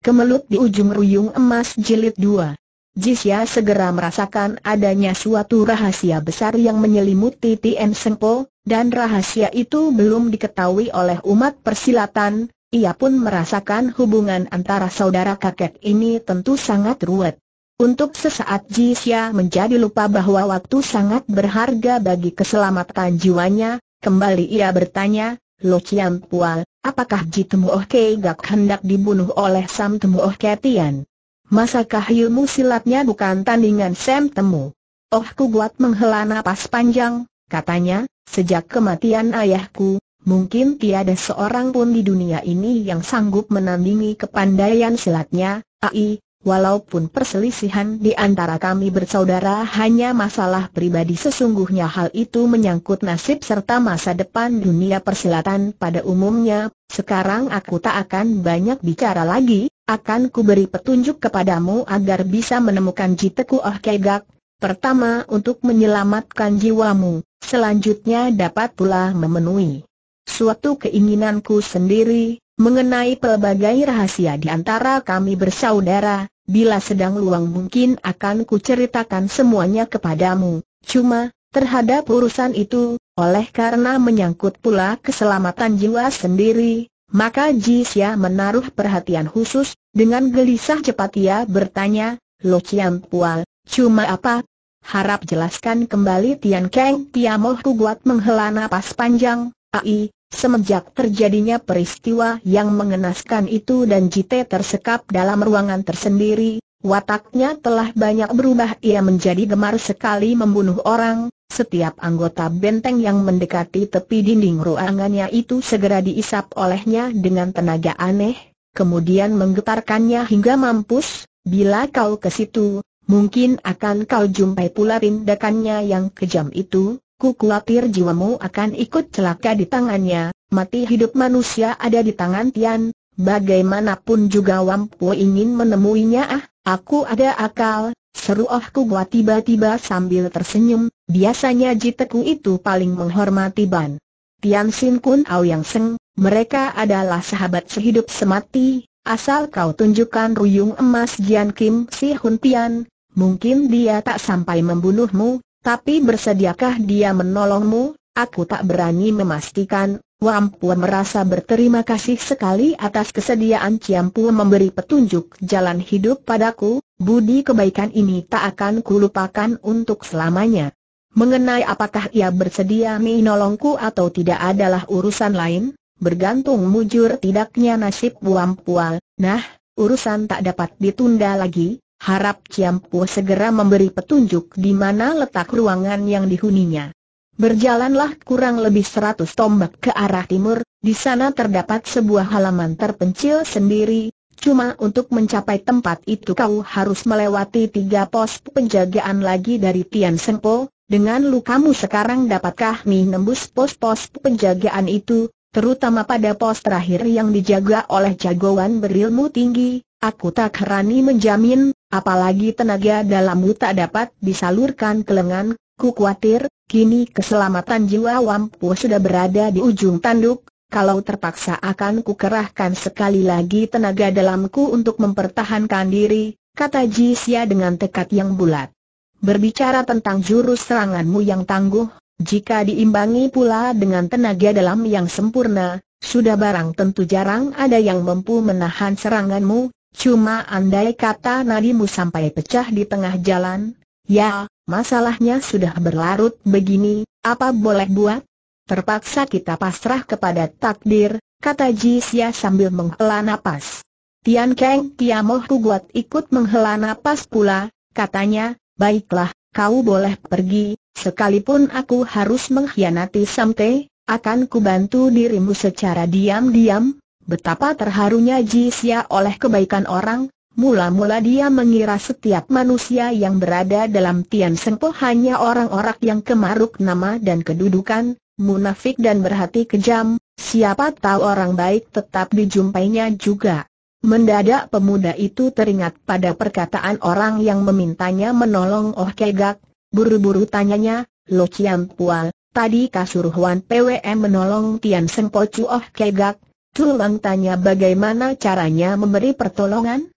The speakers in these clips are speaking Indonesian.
Kemelut di ujung ruyung emas jilid 2. Jisya segera merasakan adanya suatu rahasia besar yang menyelimuti Tien Sengpo, dan rahasia itu belum diketahui oleh umat persilatan, ia pun merasakan hubungan antara saudara kakek ini tentu sangat ruwet. Untuk sesaat Jisya menjadi lupa bahwa waktu sangat berharga bagi keselamatan jiwanya, kembali ia bertanya, Lo Chiam Pual, apakah Jitemu Oh Kei Gak hendak dibunuh oleh Sam Temu Oh Ketian? Masakah ilmu silatnya bukan tandingan Sam Temu? Oh ku buat menghela nafas panjang, katanya, sejak kematian ayahku, mungkin tiada seorang pun di dunia ini yang sanggup menandingi kepandaian silatnya, ai, Walaupun perselisihan di antara kami bersaudara hanya masalah pribadi sesungguhnya hal itu menyangkut nasib serta masa depan dunia persilatan pada umumnya, sekarang aku tak akan banyak bicara lagi, akan kuberi petunjuk kepadamu agar bisa menemukan Jiteku Oh Kegak, pertama untuk menyelamatkan jiwamu, selanjutnya dapat pula memenuhi suatu keinginanku sendiri, Mengenai pelbagai rahasia di antara kami bersaudara, bila sedang luang mungkin akan kuceritakan semuanya kepadamu, cuma, terhadap urusan itu, oleh karena menyangkut pula keselamatan jiwa sendiri, maka Jisya menaruh perhatian khusus, dengan gelisah cepat ia bertanya, Lo Chiam Pual, cuma apa? Harap jelaskan kembali Tian Keng Tiamoh Ku buat menghela nafas panjang, ai, Semenjak terjadinya peristiwa yang mengenaskan itu dan Jite tersekap dalam ruangan tersendiri, wataknya telah banyak berubah. Ia menjadi gemar sekali membunuh orang, setiap anggota benteng yang mendekati tepi dinding ruangannya itu segera diisap olehnya dengan tenaga aneh, kemudian menggetarkannya hingga mampus, bila kau ke situ, mungkin akan kau jumpai pula tindakannya yang kejam itu, Ku khawatir jiwamu akan ikut celaka di tangannya, mati hidup manusia ada di tangan Tian, bagaimanapun juga Wampu ingin menemuinya ah, aku ada akal, seru Oh buat tiba-tiba sambil tersenyum, biasanya Jiteku itu paling menghormati Ban. Tian Sin Kun Au Yang Seng, mereka adalah sahabat sehidup semati, asal kau tunjukkan ruyung emas Jian Kim Si Hun Tian, mungkin dia tak sampai membunuhmu, tapi bersediakah dia menolongmu? Aku tak berani memastikan. Wampu merasa berterima kasih sekali atas kesediaan Ciampu memberi petunjuk jalan hidup padaku. Budi kebaikan ini tak akan kulupakan untuk selamanya. Mengenai apakah ia bersedia menolongku atau tidak adalah urusan lain, bergantung mujur tidaknya nasib Wampual. Nah, urusan tak dapat ditunda lagi, Harap Ciampu segera memberi petunjuk di mana letak ruangan yang dihuninya. Berjalanlah kurang lebih seratus tombak ke arah timur, di sana terdapat sebuah halaman terpencil sendiri, Cuma untuk mencapai tempat itu kau harus melewati tiga pos penjagaan lagi dari Tian Sengpo, Dengan lukamu sekarang dapatkah Mi nembus pos-pos penjagaan itu, terutama pada pos terakhir yang dijaga oleh jagoan berilmu tinggi? Aku tak herani menjamin, Apalagi tenaga dalammu tak dapat disalurkan ke lengan, ku khawatir, kini keselamatan jiwa Wampu sudah berada di ujung tanduk, kalau terpaksa akan ku kerahkan sekali lagi tenaga dalamku untuk mempertahankan diri, kata Jisia dengan tekad yang bulat. Berbicara tentang jurus seranganmu yang tangguh, jika diimbangi pula dengan tenaga dalam yang sempurna, sudah barang tentu jarang ada yang mampu menahan seranganmu, Cuma andai kata nadimu sampai pecah di tengah jalan, ya, masalahnya sudah berlarut begini, apa boleh buat? Terpaksa kita pasrah kepada takdir, kata Ji Xia sambil menghela nafas. Tian Keng Kiamoh buat ikut menghela nafas pula, katanya, baiklah, kau boleh pergi, sekalipun aku harus mengkhianati Samte, akan kubantu dirimu secara diam-diam, Betapa terharunya Ji Xia oleh kebaikan orang, mula-mula dia mengira setiap manusia yang berada dalam Tian Sengpo hanya orang-orang yang kemaruk nama dan kedudukan, munafik dan berhati kejam, siapa tahu orang baik tetap dijumpainya juga. Mendadak pemuda itu teringat pada perkataan orang yang memintanya menolong Oh Kegak, buru-buru tanyanya, Lo Chiam Pual, tadi kasur Huan PWM menolong Tian Sengpo Chu Oh Kegak, Tulang tanya bagaimana caranya memberi pertolongan?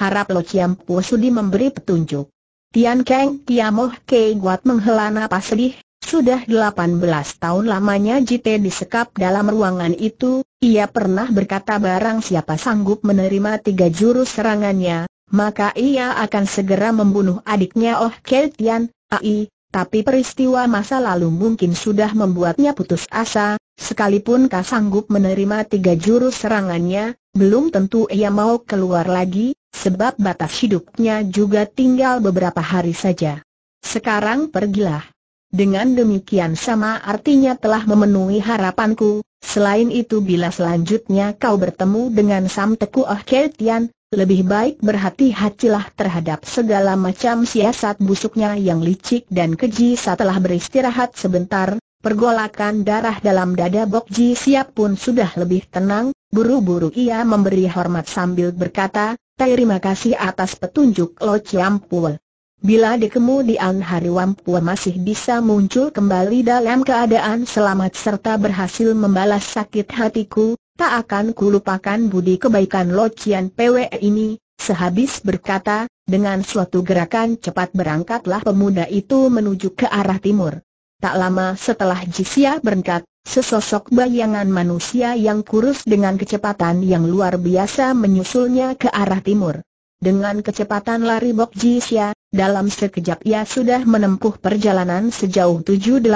Harap Lo Chiam Po Sudi memberi petunjuk. Tian Kang Kiamoh Kei Guat menghela napas sedih, sudah 18 tahun lamanya Jite disekap dalam ruangan itu, ia pernah berkata barang siapa sanggup menerima tiga jurus serangannya, maka ia akan segera membunuh adiknya Oh Kei Tian, Ai, tapi peristiwa masa lalu mungkin sudah membuatnya putus asa, Sekalipun kau sanggup menerima tiga jurus serangannya, belum tentu ia mau keluar lagi, sebab batas hidupnya juga tinggal beberapa hari saja. Sekarang pergilah. Dengan demikian sama artinya telah memenuhi harapanku, selain itu bila selanjutnya kau bertemu dengan Sam Teku Ah lebih baik berhati-hatilah terhadap segala macam siasat busuknya yang licik dan keji setelah beristirahat sebentar, Pergolakan darah dalam dada Bok Ji Siap pun sudah lebih tenang, buru-buru ia memberi hormat sambil berkata, Terima kasih atas petunjuk Lo Chiam Pul. Bila di kemudian hari Wampua masih bisa muncul kembali dalam keadaan selamat serta berhasil membalas sakit hatiku, tak akan kulupakan budi kebaikan Lo Chian Pwe ini, sehabis berkata, dengan suatu gerakan cepat berangkatlah pemuda itu menuju ke arah timur. Tak lama setelah Jisia berangkat, sesosok bayangan manusia yang kurus dengan kecepatan yang luar biasa menyusulnya ke arah timur. Dengan kecepatan lari Bok Jisia, dalam sekejap ia sudah menempuh perjalanan sejauh 780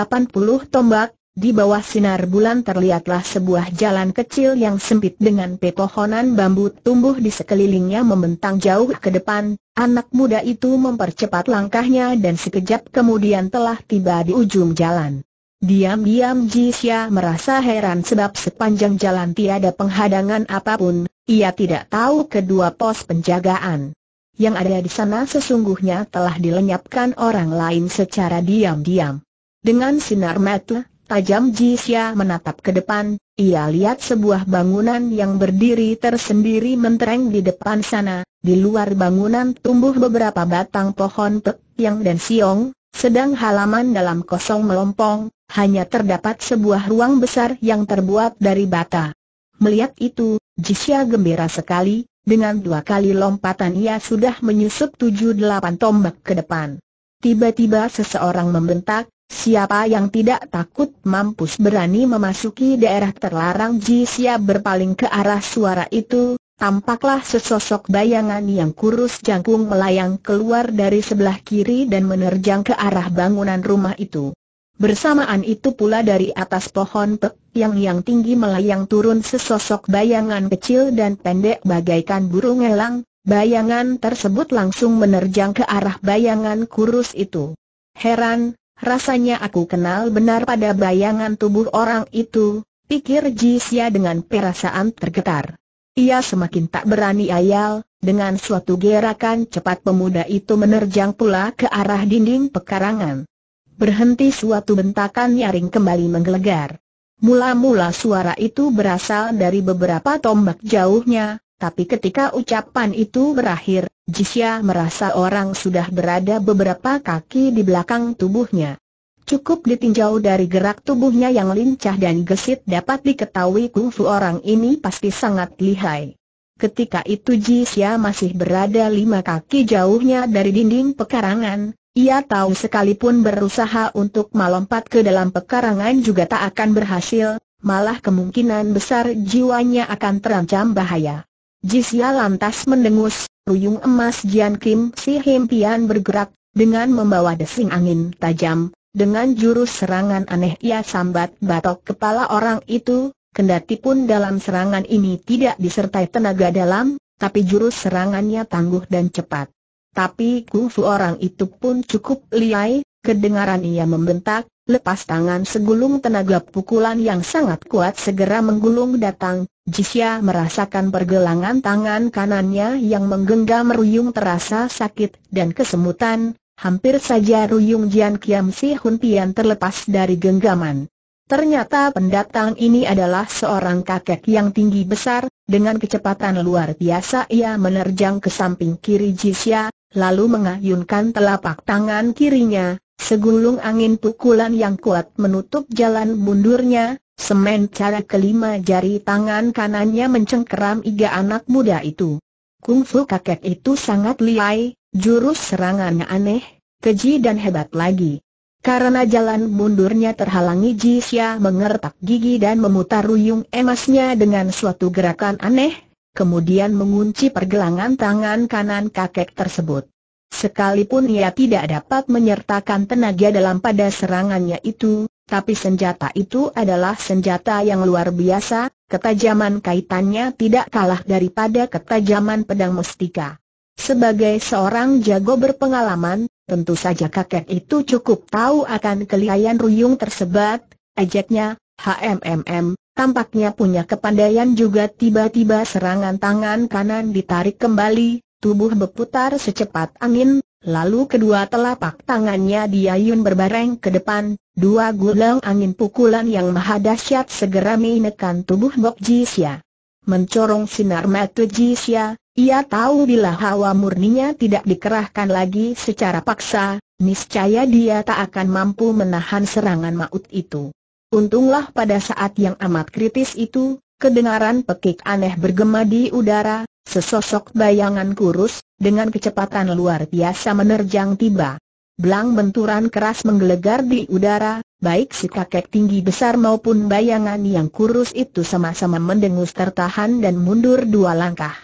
tombak, di bawah sinar bulan terlihatlah sebuah jalan kecil yang sempit dengan pepohonan bambu tumbuh di sekelilingnya membentang jauh ke depan, Anak muda itu mempercepat langkahnya dan sekejap kemudian telah tiba di ujung jalan. Diam-diam Jisya merasa heran sebab sepanjang jalan tiada penghadangan apapun, ia tidak tahu kedua pos penjagaan. Yang ada di sana sesungguhnya telah dilenyapkan orang lain secara diam-diam. Dengan sinar mata, Tajam Jisya menatap ke depan, ia lihat sebuah bangunan yang berdiri tersendiri mentereng di depan sana, di luar bangunan tumbuh beberapa batang pohon pek yang dan siong, sedang halaman dalam kosong melompong, hanya terdapat sebuah ruang besar yang terbuat dari bata. Melihat itu, Jisya gembira sekali, dengan dua kali lompatan ia sudah menyusup tujuh delapan tombak ke depan. Tiba-tiba seseorang membentak, Siapa yang tidak takut mampus berani memasuki daerah terlarang Xia berpaling ke arah suara itu, tampaklah sesosok bayangan yang kurus jangkung melayang keluar dari sebelah kiri dan menerjang ke arah bangunan rumah itu. Bersamaan itu pula dari atas pohon pek yang yang tinggi melayang turun sesosok bayangan kecil dan pendek bagaikan burung elang, bayangan tersebut langsung menerjang ke arah bayangan kurus itu. Heran, Rasanya aku kenal benar pada bayangan tubuh orang itu, pikir Xia dengan perasaan tergetar. Ia semakin tak berani ayal, dengan suatu gerakan cepat pemuda itu menerjang pula ke arah dinding pekarangan. Berhenti suatu bentakan nyaring kembali menggelegar. Mula-mula suara itu berasal dari beberapa tombak jauhnya, tapi ketika ucapan itu berakhir, Jisya merasa orang sudah berada beberapa kaki di belakang tubuhnya. Cukup ditinjau dari gerak tubuhnya yang lincah dan gesit dapat diketahui kungfu orang ini pasti sangat lihai. Ketika itu Jisya masih berada lima kaki jauhnya dari dinding pekarangan, ia tahu sekalipun berusaha untuk melompat ke dalam pekarangan juga tak akan berhasil, malah kemungkinan besar jiwanya akan terancam bahaya. Jisya lantas mendengus, Ruyung emas Jian Kim Si Him Pian bergerak, dengan membawa desing angin tajam, dengan jurus serangan aneh ia sambat batok kepala orang itu, kendati pun dalam serangan ini tidak disertai tenaga dalam, tapi jurus serangannya tangguh dan cepat. Tapi kungfu orang itu pun cukup liai, kedengaran ia membentak, lepas tangan segulung tenaga pukulan yang sangat kuat segera menggulung datang, Jisya merasakan pergelangan tangan kanannya yang menggenggam ruyung terasa sakit dan kesemutan, hampir saja ruyung Jian Kiam Si Hun Pian terlepas dari genggaman. Ternyata pendatang ini adalah seorang kakek yang tinggi besar, dengan kecepatan luar biasa ia menerjang ke samping kiri Jisya, lalu mengayunkan telapak tangan kirinya, Segulung angin pukulan yang kuat menutup jalan mundurnya, Semen cara kelima jari tangan kanannya mencengkeram iga anak muda itu. Kungfu kakek itu sangat liai, jurus serangannya aneh, keji dan hebat lagi. Karena jalan mundurnya terhalangi Jisya mengertak gigi dan memutar ruyung emasnya dengan suatu gerakan aneh, kemudian mengunci pergelangan tangan kanan kakek tersebut. Sekalipun ia tidak dapat menyertakan tenaga dalam pada serangannya itu, tapi senjata itu adalah senjata yang luar biasa, ketajaman kaitannya tidak kalah daripada ketajaman pedang mustika. Sebagai seorang jago berpengalaman, tentu saja kakek itu cukup tahu akan kelihayan ruyung tersebut. ejeknya, HMMM, tampaknya punya kepandaian juga tiba-tiba serangan tangan kanan ditarik kembali, tubuh berputar secepat angin, Lalu kedua telapak tangannya diayun berbareng ke depan, dua gulang angin pukulan yang maha dahsyat segera menekan tubuh Bok Jisya. Mencorong sinar mata Jisya, ia tahu bila hawa murninya tidak dikerahkan lagi secara paksa, niscaya dia tak akan mampu menahan serangan maut itu. Untunglah pada saat yang amat kritis itu, kedengaran pekik aneh bergema di udara, Sesosok bayangan kurus, dengan kecepatan luar biasa menerjang tiba. Belang benturan keras menggelegar di udara, baik si kakek tinggi besar maupun bayangan yang kurus itu sama-sama mendengus tertahan dan mundur dua langkah.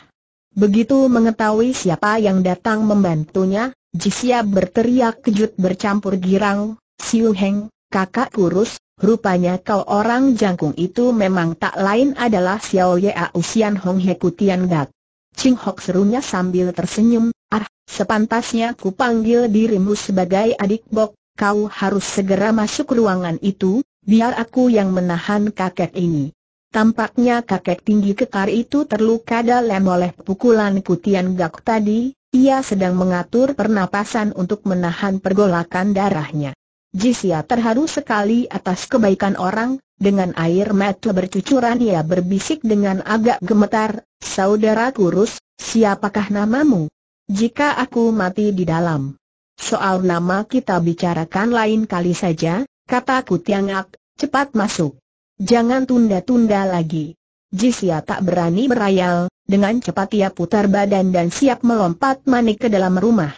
Begitu mengetahui siapa yang datang membantunya, Jisya berteriak kejut bercampur girang, Siu Heng, kakak kurus, rupanya kau orang jangkung itu memang tak lain adalah Xiao Yea Usian Hong He Kutian Gak. Ching Hok serunya sambil tersenyum, ah, sepantasnya ku panggil dirimu sebagai adik bok, kau harus segera masuk ruangan itu, biar aku yang menahan kakek ini. Tampaknya kakek tinggi kekar itu terluka dalam oleh pukulan kutian gak tadi, ia sedang mengatur pernapasan untuk menahan pergolakan darahnya. Jisya terharu sekali atas kebaikan orang, dengan air mata bercucuran ia berbisik dengan agak gemetar, Saudara kurus, siapakah namamu? Jika aku mati di dalam. Soal nama kita bicarakan lain kali saja, kata Kutiangak, cepat masuk. Jangan tunda-tunda lagi. Jisya tak berani berayal, dengan cepat ia putar badan dan siap melompat manik ke dalam rumah.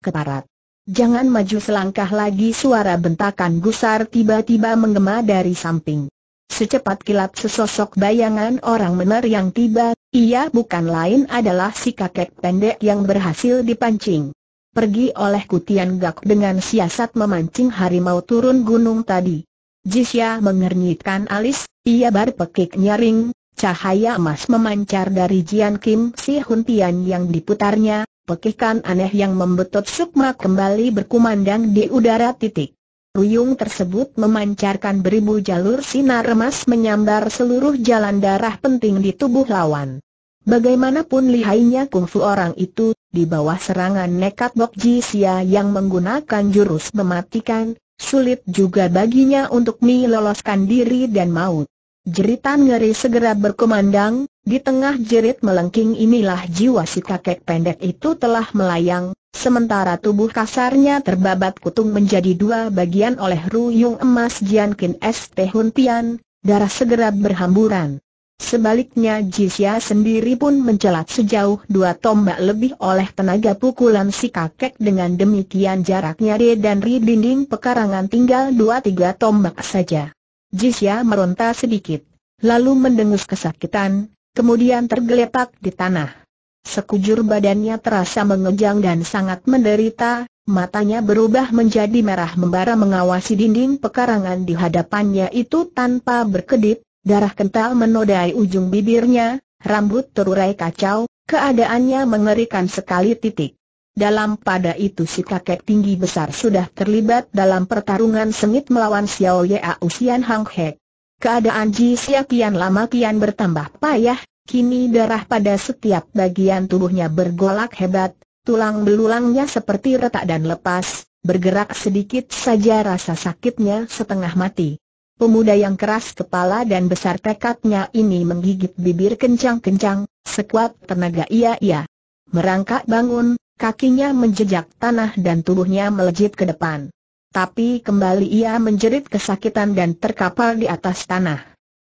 Keparat. Jangan maju selangkah lagi suara bentakan gusar tiba-tiba menggema dari samping. Secepat kilat sesosok bayangan orang yang tiba, ia bukan lain adalah si kakek pendek yang berhasil dipancing. Pergi oleh Kutian Gak dengan siasat memancing harimau turun gunung tadi. Jisya mengernyitkan alis, ia berpekik nyaring, cahaya emas memancar dari Jian Kim Si Hun Tian yang diputarnya, Pekikan aneh yang membetot Sukma kembali berkumandang di udara titik. Ruyung tersebut memancarkan beribu jalur sinar emas menyambar seluruh jalan darah penting di tubuh lawan. Bagaimanapun lihainya kungfu orang itu, di bawah serangan nekat Bok Sia yang menggunakan jurus mematikan, sulit juga baginya untuk meloloskan diri dan maut. Jeritan ngeri segera berkumandang, di tengah jerit melengking inilah jiwa si kakek pendek itu telah melayang, sementara tubuh kasarnya terbabat kutung menjadi dua bagian oleh ruyung emas Jian Jiankin ST Hun Tian, darah segera berhamburan. Sebaliknya Jisya sendiri pun mencelat sejauh dua tombak lebih oleh tenaga pukulan si kakek dengan demikian jaraknya dia dan Ri dinding pekarangan tinggal dua tiga tombak saja. Jisya meronta sedikit, lalu mendengus kesakitan, kemudian tergeletak di tanah. Sekujur badannya terasa mengejang dan sangat menderita, matanya berubah menjadi merah membara mengawasi dinding pekarangan di hadapannya itu tanpa berkedip, darah kental menodai ujung bibirnya, rambut terurai kacau, keadaannya mengerikan sekali titik. Dalam pada itu si kakek tinggi besar sudah terlibat dalam pertarungan sengit melawan Xiao Ya Usian Hang Hek. Keadaan Ji Xia kian lama kian bertambah payah, kini darah pada setiap bagian tubuhnya bergolak hebat, tulang belulangnya seperti retak dan lepas, bergerak sedikit saja rasa sakitnya setengah mati. Pemuda yang keras kepala dan besar tekadnya ini menggigit bibir kencang-kencang, sekuat tenaga ia-ia. Merangkak bangun, kakinya menjejak tanah dan tubuhnya melejit ke depan. Tapi kembali ia menjerit kesakitan dan terkapar di atas tanah.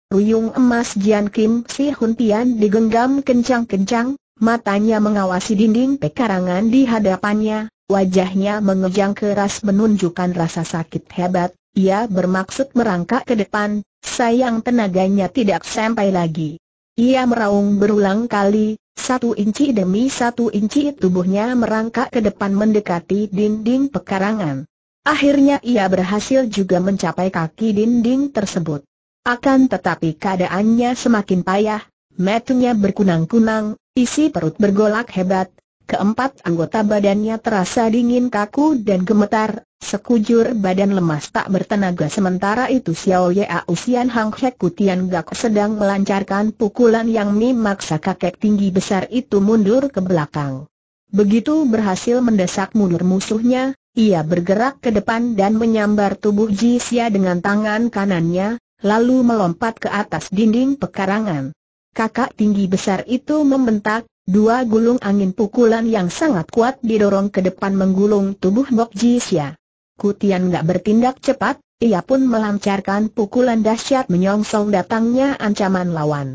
Ruyung emas Jian Kim Si Hun Tian digenggam kencang-kencang, matanya mengawasi dinding pekarangan di hadapannya, wajahnya mengejang keras menunjukkan rasa sakit hebat, ia bermaksud merangkak ke depan, sayang tenaganya tidak sampai lagi. Ia meraung berulang kali, satu inci demi satu inci tubuhnya merangkak ke depan mendekati dinding pekarangan. Akhirnya ia berhasil juga mencapai kaki dinding tersebut. Akan tetapi keadaannya semakin payah, matanya berkunang-kunang, isi perut bergolak hebat, Keempat anggota badannya terasa dingin kaku dan gemetar, sekujur badan lemas tak bertenaga sementara itu Xiao Ye Usian Hang Hek Kutian Gak sedang melancarkan pukulan yang memaksa kakek tinggi besar itu mundur ke belakang. Begitu berhasil mendesak mundur musuhnya, ia bergerak ke depan dan menyambar tubuh Xia dengan tangan kanannya, lalu melompat ke atas dinding pekarangan. Kakak tinggi besar itu membentak, Dua gulung angin pukulan yang sangat kuat didorong ke depan menggulung tubuh Bok Jisya. Kutian gak bertindak cepat, ia pun melancarkan pukulan dahsyat menyongsong datangnya ancaman lawan.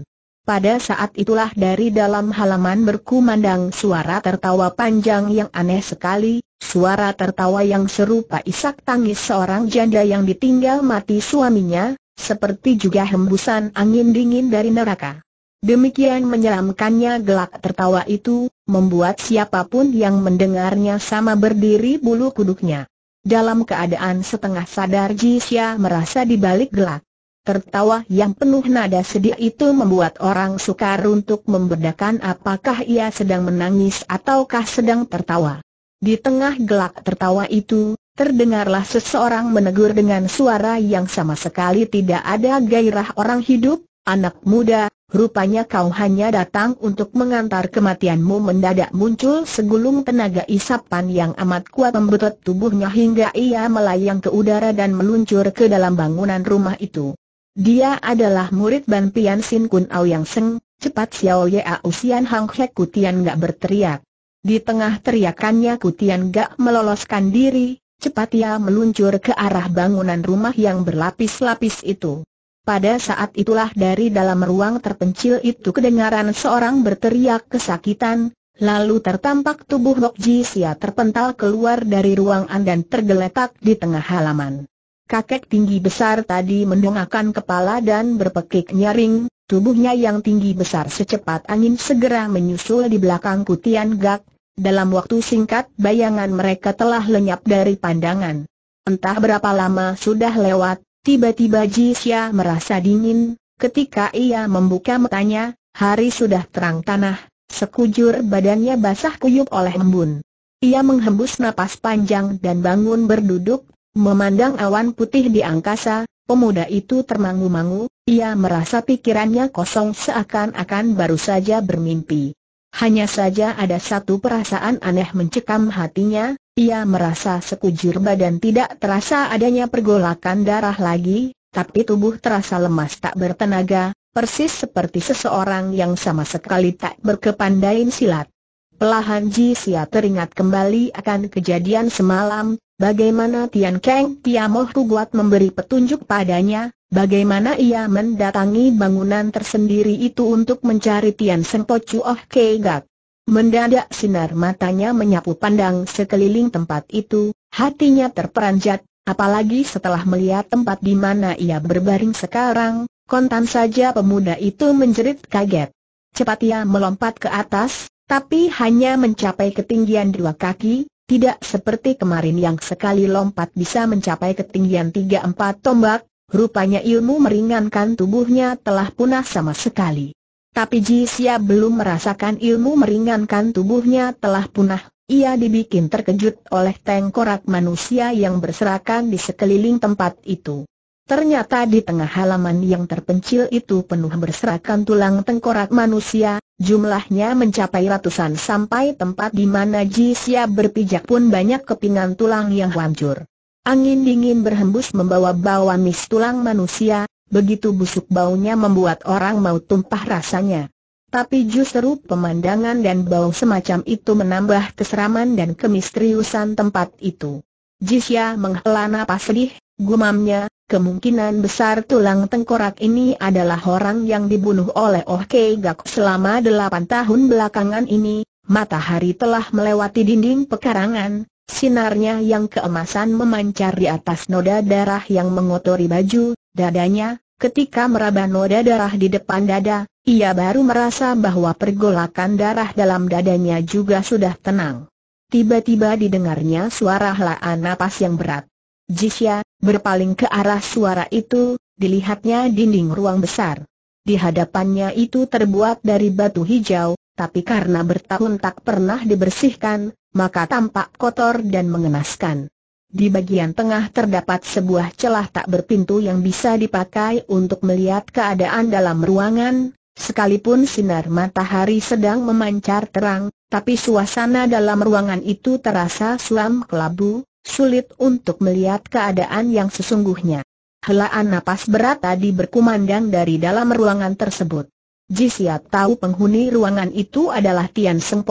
Pada saat itulah dari dalam halaman berkumandang suara tertawa panjang yang aneh sekali, suara tertawa yang serupa isak tangis seorang janda yang ditinggal mati suaminya, seperti juga hembusan angin dingin dari neraka. Demikian menyelamkannya gelak tertawa itu, membuat siapapun yang mendengarnya sama berdiri bulu kuduknya. Dalam keadaan setengah sadar Jisya merasa dibalik gelak. Tertawa yang penuh nada sedih itu membuat orang sukar untuk membedakan apakah ia sedang menangis ataukah sedang tertawa. Di tengah gelak tertawa itu, terdengarlah seseorang menegur dengan suara yang sama sekali tidak ada gairah orang hidup, Anak muda, rupanya kau hanya datang untuk mengantar kematianmu mendadak muncul segulung tenaga isapan yang amat kuat membetot tubuhnya hingga ia melayang ke udara dan meluncur ke dalam bangunan rumah itu. Dia adalah murid Ban Pian Sin Kun Au Yang Seng, cepat Xiao Ye Au Sian Hang Hek Kutian gak berteriak. Di tengah teriakannya Kutian gak meloloskan diri, cepat ia meluncur ke arah bangunan rumah yang berlapis-lapis itu. Pada saat itulah dari dalam ruang terpencil itu kedengaran seorang berteriak kesakitan, lalu tertampak tubuh Lok Ji Sia terpental keluar dari ruangan dan tergeletak di tengah halaman. Kakek tinggi besar tadi mendongakkan kepala dan berpekik nyaring, tubuhnya yang tinggi besar secepat angin segera menyusul di belakang Kutian Gak, dalam waktu singkat bayangan mereka telah lenyap dari pandangan. Entah berapa lama sudah lewat, Tiba-tiba Xia merasa dingin, ketika ia membuka matanya, hari sudah terang tanah, sekujur badannya basah kuyup oleh embun. Ia menghembus napas panjang dan bangun berduduk, memandang awan putih di angkasa, pemuda itu termangu-mangu, ia merasa pikirannya kosong seakan-akan baru saja bermimpi. Hanya saja ada satu perasaan aneh mencekam hatinya, ia merasa sekujur badan tidak terasa adanya pergolakan darah lagi, tapi tubuh terasa lemas tak bertenaga, persis seperti seseorang yang sama sekali tak berkepandain silat. Pelahan Ji Sia teringat kembali akan kejadian semalam, bagaimana Tian Kang Tiamoh Ruguat memberi petunjuk padanya, Bagaimana ia mendatangi bangunan tersendiri itu untuk mencari Tian Seng Po Oh Kei Gak? Mendadak sinar matanya menyapu pandang sekeliling tempat itu, hatinya terperanjat, apalagi setelah melihat tempat di mana ia berbaring sekarang, kontan saja pemuda itu menjerit kaget. Cepat ia melompat ke atas, tapi hanya mencapai ketinggian dua kaki, tidak seperti kemarin yang sekali lompat bisa mencapai ketinggian tiga empat tombak, Rupanya ilmu meringankan tubuhnya telah punah sama sekali. Tapi Xia belum merasakan ilmu meringankan tubuhnya telah punah. Ia dibikin terkejut oleh tengkorak manusia yang berserakan di sekeliling tempat itu. Ternyata di tengah halaman yang terpencil itu penuh berserakan tulang tengkorak manusia, jumlahnya mencapai ratusan sampai tempat di mana Xia berpijak pun banyak kepingan tulang yang hancur. Angin dingin berhembus membawa bau mis tulang manusia, begitu busuk baunya membuat orang mau tumpah rasanya. Tapi justru pemandangan dan bau semacam itu menambah keseraman dan kemisteriusan tempat itu. Jisya menghela napas sedih, gumamnya, kemungkinan besar tulang tengkorak ini adalah orang yang dibunuh oleh Oh Kei Gak selama delapan tahun belakangan ini, matahari telah melewati dinding pekarangan, Sinarnya yang keemasan memancar di atas noda darah yang mengotori baju, dadanya, ketika meraba noda darah di depan dada, ia baru merasa bahwa pergolakan darah dalam dadanya juga sudah tenang. Tiba-tiba didengarnya suara helaan napas yang berat. Jisya, berpaling ke arah suara itu, dilihatnya dinding ruang besar. Di hadapannya itu terbuat dari batu hijau, tapi karena bertahun tak pernah dibersihkan, maka tampak kotor dan mengenaskan. Di bagian tengah terdapat sebuah celah tak berpintu yang bisa dipakai untuk melihat keadaan dalam ruangan, sekalipun sinar matahari sedang memancar terang, tapi suasana dalam ruangan itu terasa suam kelabu, sulit untuk melihat keadaan yang sesungguhnya. Helaan napas berat tadi berkumandang dari dalam ruangan tersebut. Jisiat tahu penghuni ruangan itu adalah Tian Seng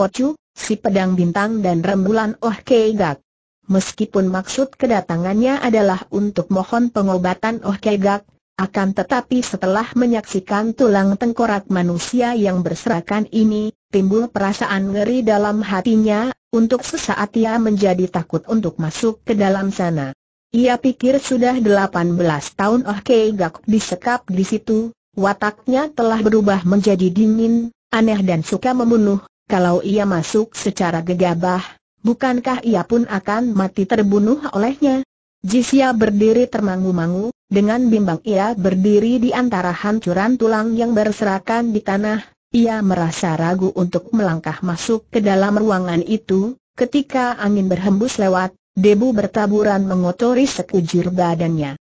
si pedang bintang dan rembulan Oh Kei Gak. Meskipun maksud kedatangannya adalah untuk mohon pengobatan Oh Kei Gak, akan tetapi setelah menyaksikan tulang tengkorak manusia yang berserakan ini, timbul perasaan ngeri dalam hatinya, untuk sesaat ia menjadi takut untuk masuk ke dalam sana. Ia pikir sudah 18 tahun Oh Kei Gak disekap di situ, Wataknya telah berubah menjadi dingin, aneh dan suka membunuh, kalau ia masuk secara gegabah, bukankah ia pun akan mati terbunuh olehnya? Jisia berdiri termangu-mangu, dengan bimbang ia berdiri di antara hancuran tulang yang berserakan di tanah, ia merasa ragu untuk melangkah masuk ke dalam ruangan itu, ketika angin berhembus lewat, debu bertaburan mengotori sekujur badannya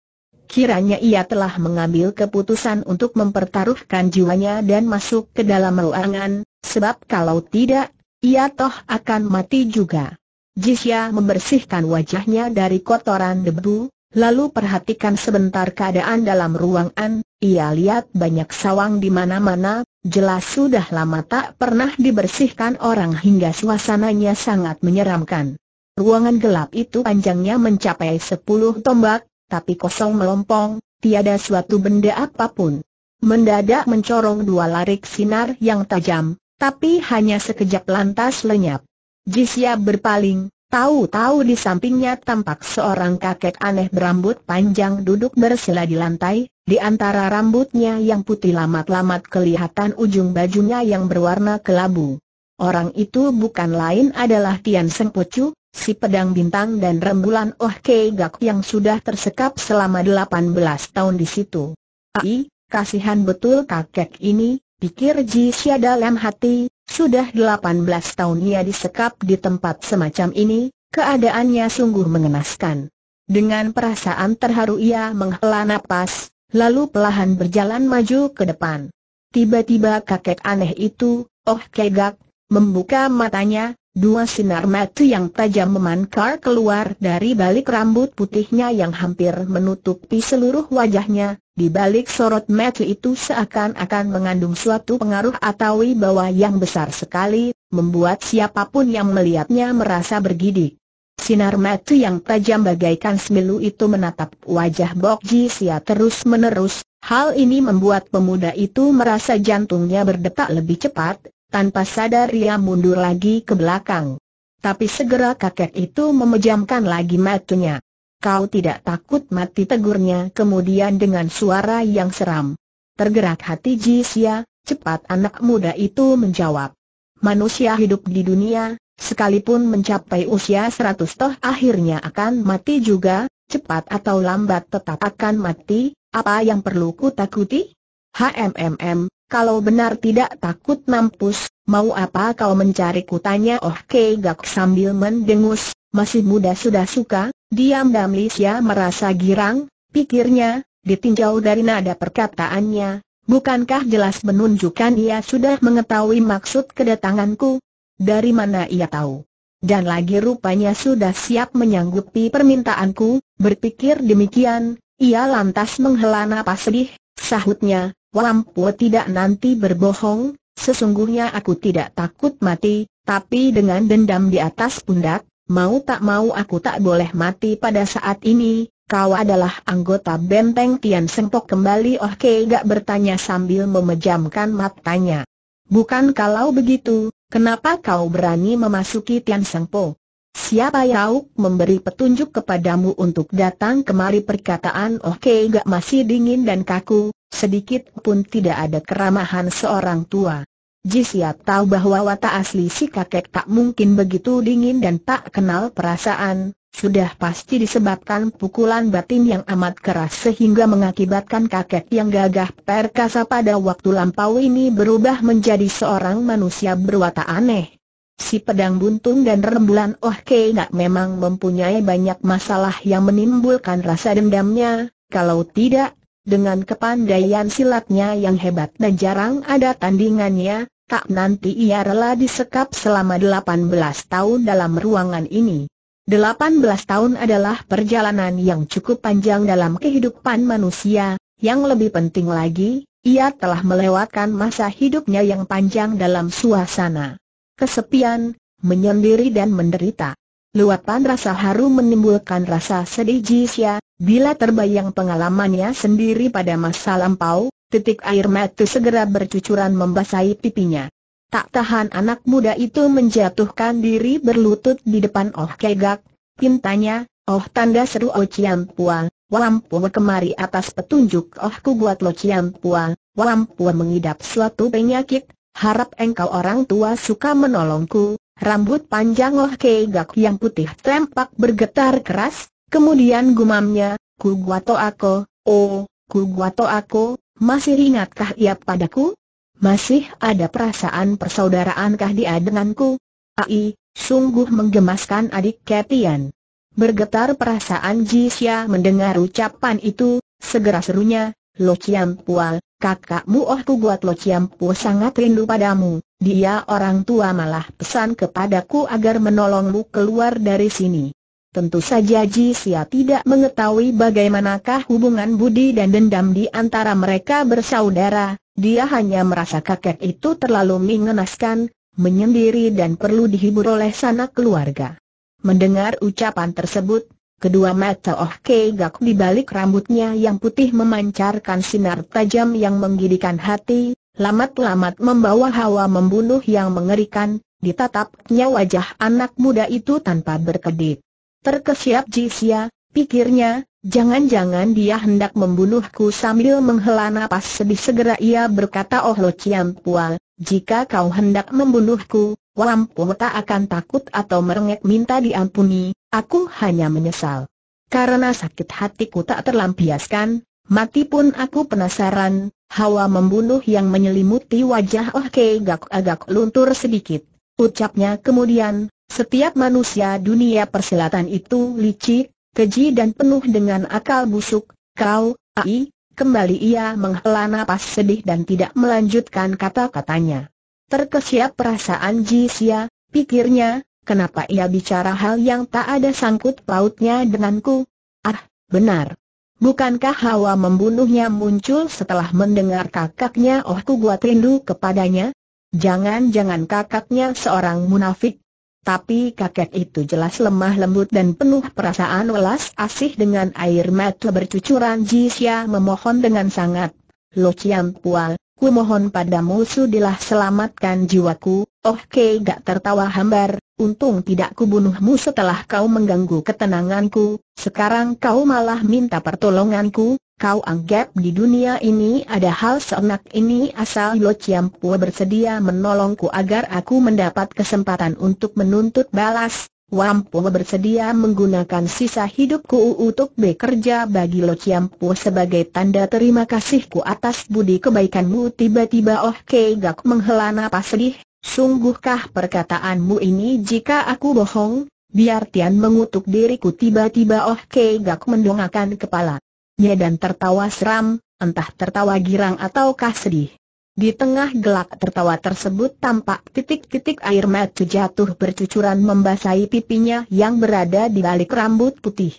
kiranya ia telah mengambil keputusan untuk mempertaruhkan jiwanya dan masuk ke dalam ruangan, sebab kalau tidak, ia toh akan mati juga. Jisya membersihkan wajahnya dari kotoran debu, lalu perhatikan sebentar keadaan dalam ruangan, ia lihat banyak sawang di mana-mana, jelas sudah lama tak pernah dibersihkan orang hingga suasananya sangat menyeramkan. Ruangan gelap itu panjangnya mencapai 10 tombak, tapi kosong melompong, tiada suatu benda apapun. Mendadak mencorong dua larik sinar yang tajam, tapi hanya sekejap lantas lenyap. Jisya berpaling, tahu-tahu di sampingnya tampak seorang kakek aneh berambut panjang duduk bersila di lantai, di antara rambutnya yang putih lamat-lamat kelihatan ujung bajunya yang berwarna kelabu. Orang itu bukan lain adalah Tian Seng Pucu, si pedang bintang dan rembulan Oh Kei Gak yang sudah tersekap selama 18 tahun di situ. Ai, kasihan betul kakek ini, pikir Ji Xia dalam hati, sudah 18 tahun ia disekap di tempat semacam ini, keadaannya sungguh mengenaskan. Dengan perasaan terharu ia menghela napas, lalu pelahan berjalan maju ke depan. Tiba-tiba kakek aneh itu, Oh Kei Gak, membuka matanya, Dua sinar mata yang tajam memancar keluar dari balik rambut putihnya yang hampir menutupi seluruh wajahnya, di balik sorot mata itu seakan-akan mengandung suatu pengaruh atau wibawa yang besar sekali, membuat siapapun yang melihatnya merasa bergidik. Sinar mata yang tajam bagaikan semilu itu menatap wajah Bok Ji Sia terus-menerus, hal ini membuat pemuda itu merasa jantungnya berdetak lebih cepat, tanpa sadar ia mundur lagi ke belakang. Tapi segera kakek itu memejamkan lagi matanya. Kau tidak takut mati tegurnya kemudian dengan suara yang seram. Tergerak hati Xia, cepat anak muda itu menjawab. Manusia hidup di dunia, sekalipun mencapai usia seratus toh akhirnya akan mati juga, cepat atau lambat tetap akan mati, apa yang perlu ku takuti? HMMM, kalau benar tidak takut mampus, mau apa kau mencari kutanya Oh Kei Gak sambil mendengus, masih muda sudah suka, diam Damlisya merasa girang, pikirnya, ditinjau dari nada perkataannya, bukankah jelas menunjukkan ia sudah mengetahui maksud kedatanganku? Dari mana ia tahu? Dan lagi rupanya sudah siap menyanggupi permintaanku, berpikir demikian, ia lantas menghela napas sedih, sahutnya, Wampo tidak nanti berbohong, sesungguhnya aku tidak takut mati, tapi dengan dendam di atas pundak, mau tak mau aku tak boleh mati pada saat ini, Kau adalah anggota benteng Tian Sengpok kembali Oh Kei gak bertanya sambil memejamkan matanya. Bukan kalau begitu, kenapa kau berani memasuki Tian Sengpo? Siapa Yauk memberi petunjuk kepadamu untuk datang kemari perkataan Oke, oh Kei gak masih dingin dan kaku, sedikit pun tidak ada keramahan seorang tua. Jisya tahu bahwa watak asli si kakek tak mungkin begitu dingin dan tak kenal perasaan, sudah pasti disebabkan pukulan batin yang amat keras sehingga mengakibatkan kakek yang gagah perkasa pada waktu lampau ini berubah menjadi seorang manusia berwatak aneh. Si pedang buntung dan rembulan Oh Nak memang mempunyai banyak masalah yang menimbulkan rasa dendamnya, kalau tidak dengan kepandaian silatnya yang hebat dan jarang ada tandingannya, tak nanti ia rela disekap selama 18 tahun dalam ruangan ini. 18 tahun adalah perjalanan yang cukup panjang dalam kehidupan manusia, yang lebih penting lagi, ia telah melewatkan masa hidupnya yang panjang dalam suasana kesepian, menyendiri dan menderita. Luapan rasa haru menimbulkan rasa sedih Jisya, Bila terbayang pengalamannya sendiri pada masa lampau, titik air mata segera bercucuran membasahi pipinya. Tak tahan anak muda itu menjatuhkan diri berlutut di depan Oh Kegak, pintanya, Oh tanda seru Oh Cian Pua, Wampua kemari atas petunjuk Oh ku buat Lo Cian Pua, Wampua mengidap suatu penyakit, harap engkau orang tua suka menolongku. Rambut panjang Oh Kegak yang putih tempak bergetar keras, Kemudian gumamnya, ku guato aku, oh, ku guato aku, masih ingatkah ia padaku? Masih ada perasaan persaudaraankah dia denganku? Ai, sungguh menggemaskan adik Ketian. Bergetar perasaan Jisya mendengar ucapan itu, segera serunya, Lo Chiam Pual, kakakmu oh ku Lo Chiam Pu sangat rindu padamu, dia orang tua malah pesan kepadaku agar menolongmu keluar dari sini. Tentu saja Ji Jisia tidak mengetahui bagaimanakah hubungan budi dan dendam di antara mereka bersaudara, dia hanya merasa kakek itu terlalu mengenaskan, menyendiri dan perlu dihibur oleh sanak keluarga. Mendengar ucapan tersebut, kedua mata Oh Kei Gak di balik rambutnya yang putih memancarkan sinar tajam yang menggidikan hati, lamat-lamat membawa hawa membunuh yang mengerikan, ditatapnya wajah anak muda itu tanpa berkedip. Terkesiap Jisia, pikirnya, jangan-jangan dia hendak membunuhku sambil menghela nafas sedih segera ia berkata Oh Lo Chiam Pual, jika kau hendak membunuhku, Wampu tak akan takut atau merengek minta diampuni, aku hanya menyesal. Karena sakit hatiku tak terlampiaskan, mati pun aku penasaran, hawa membunuh yang menyelimuti wajah Oh Kei agak-agak luntur sedikit. Ucapnya kemudian, setiap manusia dunia persilatan itu licik, keji dan penuh dengan akal busuk, kau, ai, kembali ia menghela napas sedih dan tidak melanjutkan kata-katanya. Terkesiap perasaan Jisia, pikirnya, kenapa ia bicara hal yang tak ada sangkut pautnya denganku? Ah, benar. Bukankah hawa membunuhnya muncul setelah mendengar kakaknya Oh Ku buat rindu kepadanya? Jangan-jangan kakaknya seorang munafik, tapi kakek itu jelas lemah lembut dan penuh perasaan welas asih dengan air mata bercucuran Jisya memohon dengan sangat. Lo Chiam Pual, ku mohon padamu sudilah selamatkan jiwaku, oh kei gak tertawa hambar, untung tidak kubunuhmu setelah kau mengganggu ketenanganku, sekarang kau malah minta pertolonganku, Kau anggap di dunia ini ada hal seenak ini asal Lo Chiam Pua bersedia menolongku agar aku mendapat kesempatan untuk menuntut balas. Wam Pua bersedia menggunakan sisa hidupku untuk bekerja bagi Lo Chiam Pua sebagai tanda terima kasihku atas budi kebaikanmu. Tiba-tiba Oh Kei Gak menghela napas sedih. Sungguhkah perkataanmu ini jika aku bohong? Biar Tian mengutuk diriku tiba-tiba Oh Kei Gak mendongakkan kepala. Ye dan tertawa seram, entah tertawa girang ataukah sedih. Di tengah gelak tertawa tersebut tampak titik-titik air mata jatuh bercucuran membasahi pipinya yang berada di balik rambut putih.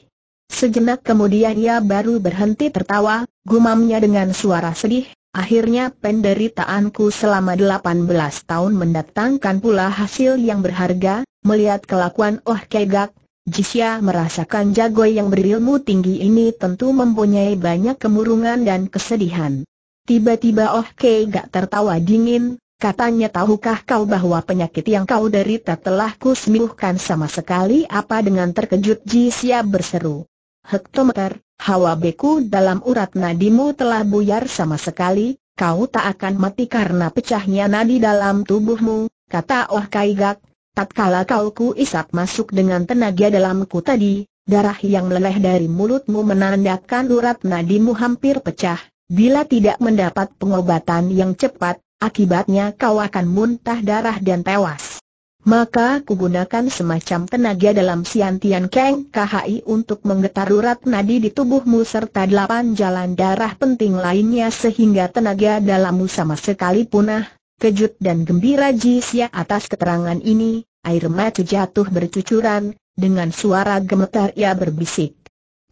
Sejenak kemudian ia baru berhenti tertawa, gumamnya dengan suara sedih, akhirnya penderitaanku selama 18 tahun mendatangkan pula hasil yang berharga, melihat kelakuan Oh Kegak, Jisya merasakan jago yang berilmu tinggi ini tentu mempunyai banyak kemurungan dan kesedihan. Tiba-tiba Oh Kei gak tertawa dingin, katanya tahukah kau bahwa penyakit yang kau derita telah kusembuhkan sama sekali apa dengan terkejut Jisya berseru. Hektometer, hawa beku dalam urat nadimu telah buyar sama sekali, kau tak akan mati karena pecahnya nadi dalam tubuhmu, kata Oh Kai Gak, Tatkala kau ku isap masuk dengan tenaga dalamku tadi, darah yang meleleh dari mulutmu menandakan urat nadimu hampir pecah. Bila tidak mendapat pengobatan yang cepat, akibatnya kau akan muntah darah dan tewas. Maka kugunakan semacam tenaga dalam siantian keng KHI untuk menggetar urat nadi di tubuhmu serta delapan jalan darah penting lainnya sehingga tenaga dalammu sama sekali punah, Kejut dan gembira Jisya atas keterangan ini, air mata jatuh bercucuran, dengan suara gemetar ia berbisik.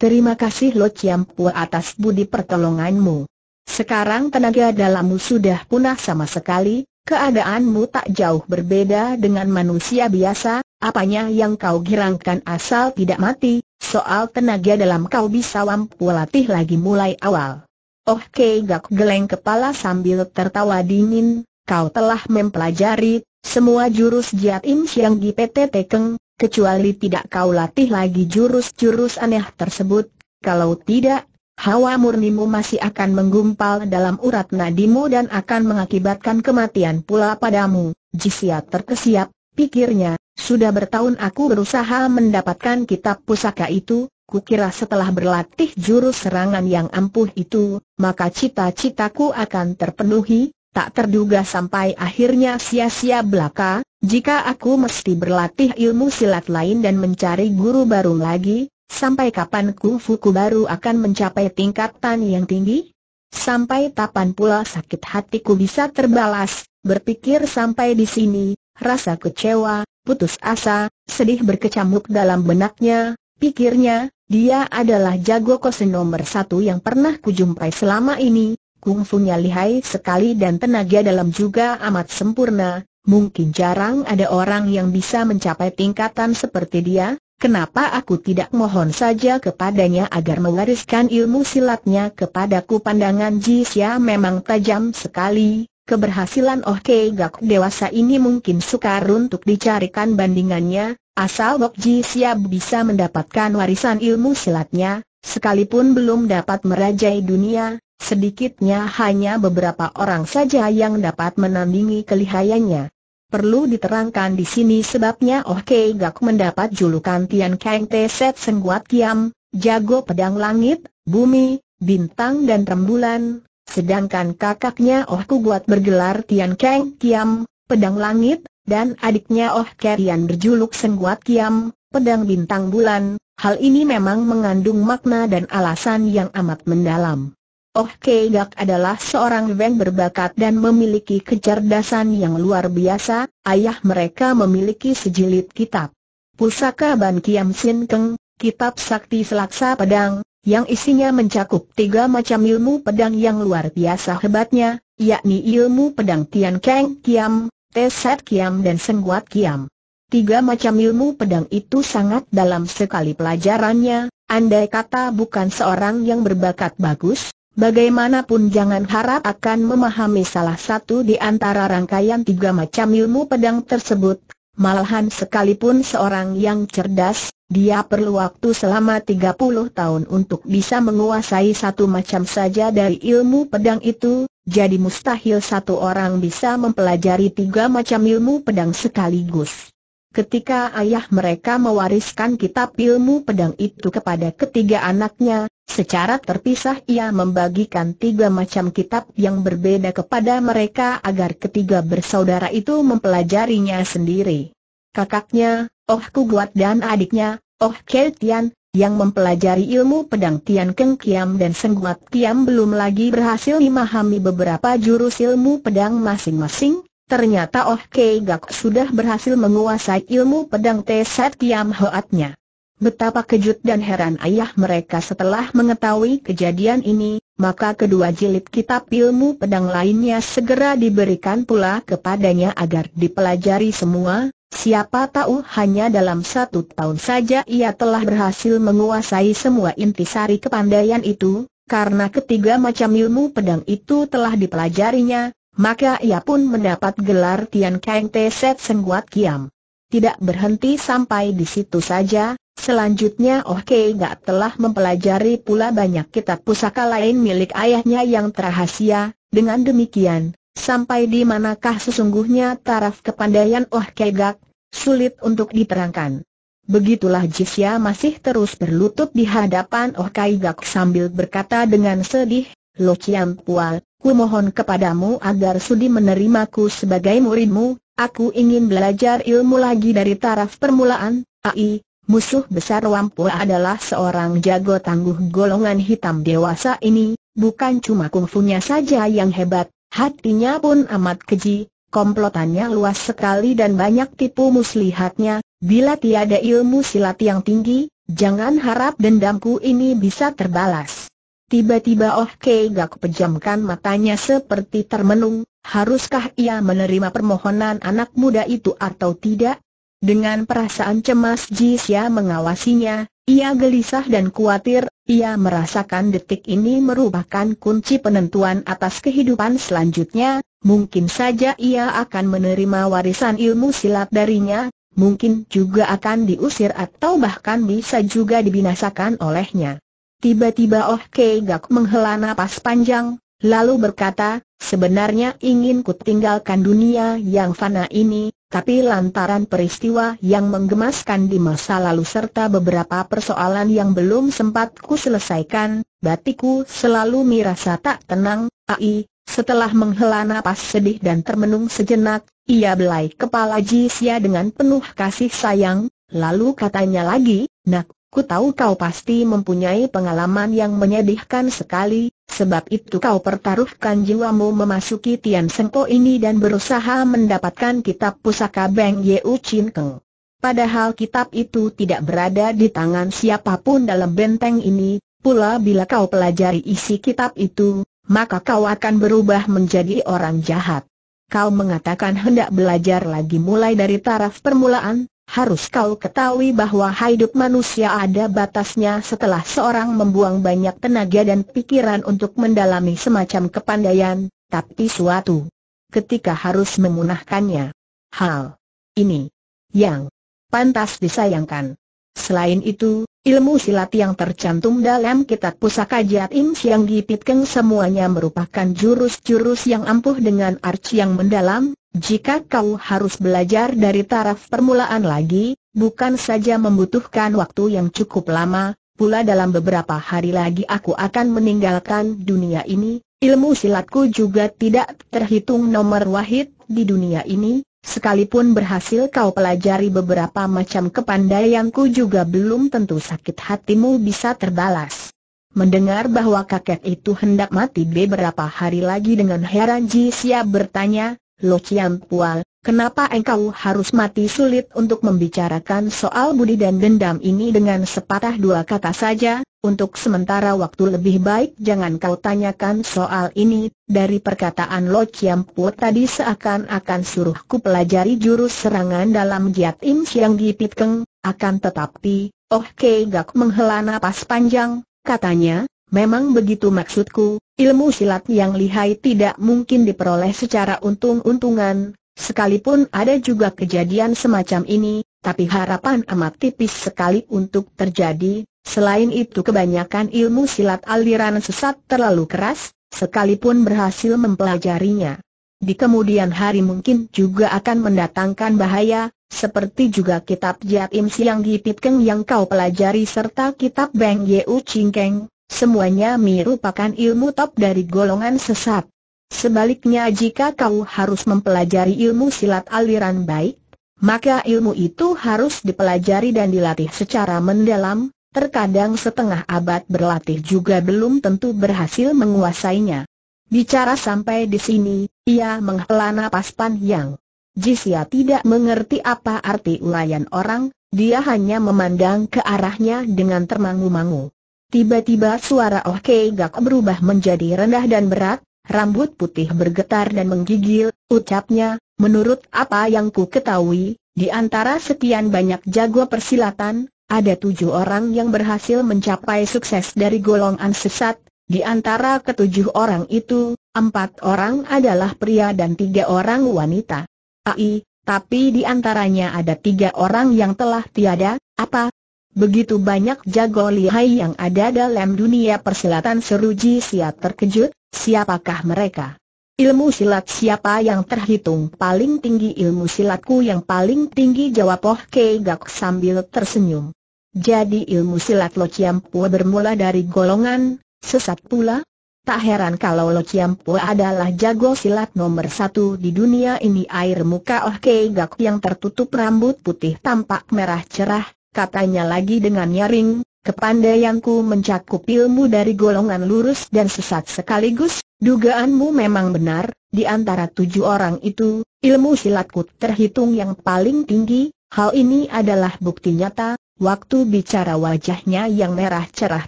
Terima kasih Lo Chiam atas budi pertolonganmu. Sekarang tenaga dalammu sudah punah sama sekali, keadaanmu tak jauh berbeda dengan manusia biasa, apanya yang kau girangkan asal tidak mati, soal tenaga dalam kau bisa Wampu latih lagi mulai awal. Oh Kei Gak geleng kepala sambil tertawa dingin, kau telah mempelajari semua jurus Jiat Im Siang di PT Tekeng, kecuali tidak kau latih lagi jurus-jurus aneh tersebut, kalau tidak, hawa murnimu masih akan menggumpal dalam urat nadimu dan akan mengakibatkan kematian pula padamu. Jisia terkesiap, pikirnya, sudah bertahun aku berusaha mendapatkan kitab pusaka itu, Kukira setelah berlatih jurus serangan yang ampuh itu, maka cita-citaku akan terpenuhi, tak terduga sampai akhirnya sia-sia belaka, jika aku mesti berlatih ilmu silat lain dan mencari guru baru lagi, sampai kapan kungfuku baru akan mencapai tingkatan yang tinggi? Sampai kapan pula sakit hatiku bisa terbalas, berpikir sampai di sini, rasa kecewa, putus asa, sedih berkecamuk dalam benaknya, pikirnya, dia adalah jago kosen nomor satu yang pernah kujumpai selama ini, kungfunya lihai sekali dan tenaga dalam juga amat sempurna, mungkin jarang ada orang yang bisa mencapai tingkatan seperti dia, kenapa aku tidak mohon saja kepadanya agar mewariskan ilmu silatnya kepadaku pandangan Jisya memang tajam sekali, keberhasilan Oh Kei Gak dewasa ini mungkin sukar untuk dicarikan bandingannya, asal Ji Jisya bisa mendapatkan warisan ilmu silatnya, sekalipun belum dapat merajai dunia, Sedikitnya hanya beberapa orang saja yang dapat menandingi kelihayannya. Perlu diterangkan di sini sebabnya Oh Kei Gak mendapat julukan Tian Kang Te Set Sengguat Kiam, jago pedang langit, bumi, bintang dan rembulan, sedangkan kakaknya Oh Guat bergelar Tian Kang Kiam, pedang langit, dan adiknya Oh Kerian berjuluk Sengguat Kiam, pedang bintang bulan. Hal ini memang mengandung makna dan alasan yang amat mendalam. Oh Kei Gak adalah seorang Weng berbakat dan memiliki kecerdasan yang luar biasa, ayah mereka memiliki sejilid kitab. Pusaka Ban Kiam Sin Keng, kitab sakti selaksa pedang, yang isinya mencakup tiga macam ilmu pedang yang luar biasa hebatnya, yakni ilmu pedang Tian Keng Kiam, Teset Kiam dan Sengguat Kiam. Tiga macam ilmu pedang itu sangat dalam sekali pelajarannya, Andai kata bukan seorang yang berbakat bagus, Bagaimanapun jangan harap akan memahami salah satu di antara rangkaian tiga macam ilmu pedang tersebut, malahan sekalipun seorang yang cerdas, dia perlu waktu selama 30 tahun untuk bisa menguasai satu macam saja dari ilmu pedang itu, jadi mustahil satu orang bisa mempelajari tiga macam ilmu pedang sekaligus. Ketika ayah mereka mewariskan kitab ilmu pedang itu kepada ketiga anaknya, Secara terpisah ia membagikan tiga macam kitab yang berbeda kepada mereka agar ketiga bersaudara itu mempelajarinya sendiri. Kakaknya, Oh Kuguat dan adiknya, Oh Keltian, yang mempelajari ilmu pedang Tian Keng Kiam dan Sengguat Kiam belum lagi berhasil memahami beberapa jurus ilmu pedang masing-masing, ternyata Oh Kei Gak sudah berhasil menguasai ilmu pedang Teset Kiam Hoatnya. Betapa kejut dan heran ayah mereka setelah mengetahui kejadian ini, maka kedua jilid kitab ilmu pedang lainnya segera diberikan pula kepadanya agar dipelajari semua, siapa tahu hanya dalam satu tahun saja ia telah berhasil menguasai semua intisari kepandaian itu, karena ketiga macam ilmu pedang itu telah dipelajarinya, maka ia pun mendapat gelar Tian Kang Te Set Sengguat Kiam. Tidak berhenti sampai di situ saja, Selanjutnya Oh Kei Gak telah mempelajari pula banyak kitab pusaka lain milik ayahnya yang terahasia, dengan demikian, sampai di manakah sesungguhnya taraf kepandaian Oh Kei Gak, sulit untuk diterangkan. Begitulah Jisya masih terus berlutut di hadapan Oh Kei Gak sambil berkata dengan sedih, Lo Chiam Pual, ku mohon kepadamu agar sudi menerimaku sebagai muridmu, aku ingin belajar ilmu lagi dari taraf permulaan, ai, Musuh besar Wampua adalah seorang jago tangguh golongan hitam dewasa ini, bukan cuma kungfunya saja yang hebat, hatinya pun amat keji, komplotannya luas sekali dan banyak tipu muslihatnya, bila tiada ilmu silat yang tinggi, jangan harap dendamku ini bisa terbalas. Tiba-tiba Oh Kei Gak pejamkan matanya seperti termenung, haruskah ia menerima permohonan anak muda itu atau tidak? Dengan perasaan cemas Jisya mengawasinya, ia gelisah dan khawatir, ia merasakan detik ini merupakan kunci penentuan atas kehidupan selanjutnya, mungkin saja ia akan menerima warisan ilmu silat darinya, mungkin juga akan diusir atau bahkan bisa juga dibinasakan olehnya. Tiba-tiba Oh Gak menghela napas panjang, lalu berkata, sebenarnya ingin ku tinggalkan dunia yang fana ini, tapi lantaran peristiwa yang menggemaskan di masa lalu serta beberapa persoalan yang belum sempat ku selesaikan, batiku selalu merasa tak tenang, ai, setelah menghela napas sedih dan termenung sejenak, ia belai kepala Jisya dengan penuh kasih sayang, lalu katanya lagi, nak, Ku tahu kau pasti mempunyai pengalaman yang menyedihkan sekali, sebab itu kau pertaruhkan jiwamu memasuki Tian Sengpo ini dan berusaha mendapatkan kitab pusaka Beng Yeu Chin Keng. Padahal kitab itu tidak berada di tangan siapapun dalam benteng ini, pula bila kau pelajari isi kitab itu, maka kau akan berubah menjadi orang jahat. Kau mengatakan hendak belajar lagi mulai dari taraf permulaan, harus kau ketahui bahwa hidup manusia ada batasnya setelah seorang membuang banyak tenaga dan pikiran untuk mendalami semacam kepandaian, tapi suatu ketika harus memunahkannya. Hal ini yang pantas disayangkan. Selain itu, ilmu silat yang tercantum dalam kitab pusaka Jatim Im Siang Gipitken semuanya merupakan jurus-jurus yang ampuh dengan arci yang mendalam. Jika kau harus belajar dari taraf permulaan lagi, bukan saja membutuhkan waktu yang cukup lama, pula dalam beberapa hari lagi aku akan meninggalkan dunia ini, ilmu silatku juga tidak terhitung nomor wahid di dunia ini, Sekalipun berhasil kau pelajari beberapa macam kepandaianku juga belum tentu sakit hatimu bisa terbalas. Mendengar bahwa kakek itu hendak mati beberapa hari lagi dengan heran Ji Xia bertanya, Lo Chiang Pual, Kenapa engkau harus mati sulit untuk membicarakan soal budi dan dendam ini dengan sepatah dua kata saja, untuk sementara waktu lebih baik jangan kau tanyakan soal ini, dari perkataan Lo Chiam Pu tadi seakan-akan suruhku pelajari jurus serangan dalam Jiat Im Siang di Pit Keng, akan tetapi, Oh Kei Gak menghela napas panjang, katanya, memang begitu maksudku, ilmu silat yang lihai tidak mungkin diperoleh secara untung-untungan, Sekalipun ada juga kejadian semacam ini, tapi harapan amat tipis sekali untuk terjadi, selain itu kebanyakan ilmu silat aliran sesat terlalu keras, sekalipun berhasil mempelajarinya. Di kemudian hari mungkin juga akan mendatangkan bahaya, seperti juga kitab Jat Im Siang Gipit Keng yang kau pelajari serta kitab Beng Yeu Ching Keng, semuanya merupakan ilmu top dari golongan sesat. Sebaliknya jika kau harus mempelajari ilmu silat aliran baik, maka ilmu itu harus dipelajari dan dilatih secara mendalam, terkadang setengah abad berlatih juga belum tentu berhasil menguasainya. Bicara sampai di sini, ia menghela napas panjang. Jisya tidak mengerti apa arti ulayan orang, dia hanya memandang ke arahnya dengan termangu-mangu. Tiba-tiba suara Oh Kei Gak berubah menjadi rendah dan berat, rambut putih bergetar dan menggigil, ucapnya, menurut apa yang ku ketahui, di antara sekian banyak jago persilatan, ada tujuh orang yang berhasil mencapai sukses dari golongan sesat, di antara ketujuh orang itu, empat orang adalah pria dan tiga orang wanita. Ai, tapi di antaranya ada tiga orang yang telah tiada, apa? Begitu banyak jago lihai yang ada dalam dunia persilatan seruji siap terkejut, Siapakah mereka? Ilmu silat siapa yang terhitung paling tinggi ilmu silatku yang paling tinggi jawab Oh Kei Gak sambil tersenyum. Jadi ilmu silat Lo Chiampua bermula dari golongan, sesat pula? Tak heran kalau Lo Chiampua adalah jago silat nomor satu di dunia ini air muka Oh Kei Gak yang tertutup rambut putih tampak merah cerah, katanya lagi dengan nyaring, Kepandaianku mencakup ilmu dari golongan lurus dan sesat sekaligus, dugaanmu memang benar, di antara tujuh orang itu, ilmu silatku terhitung yang paling tinggi, hal ini adalah bukti nyata, waktu bicara wajahnya yang merah cerah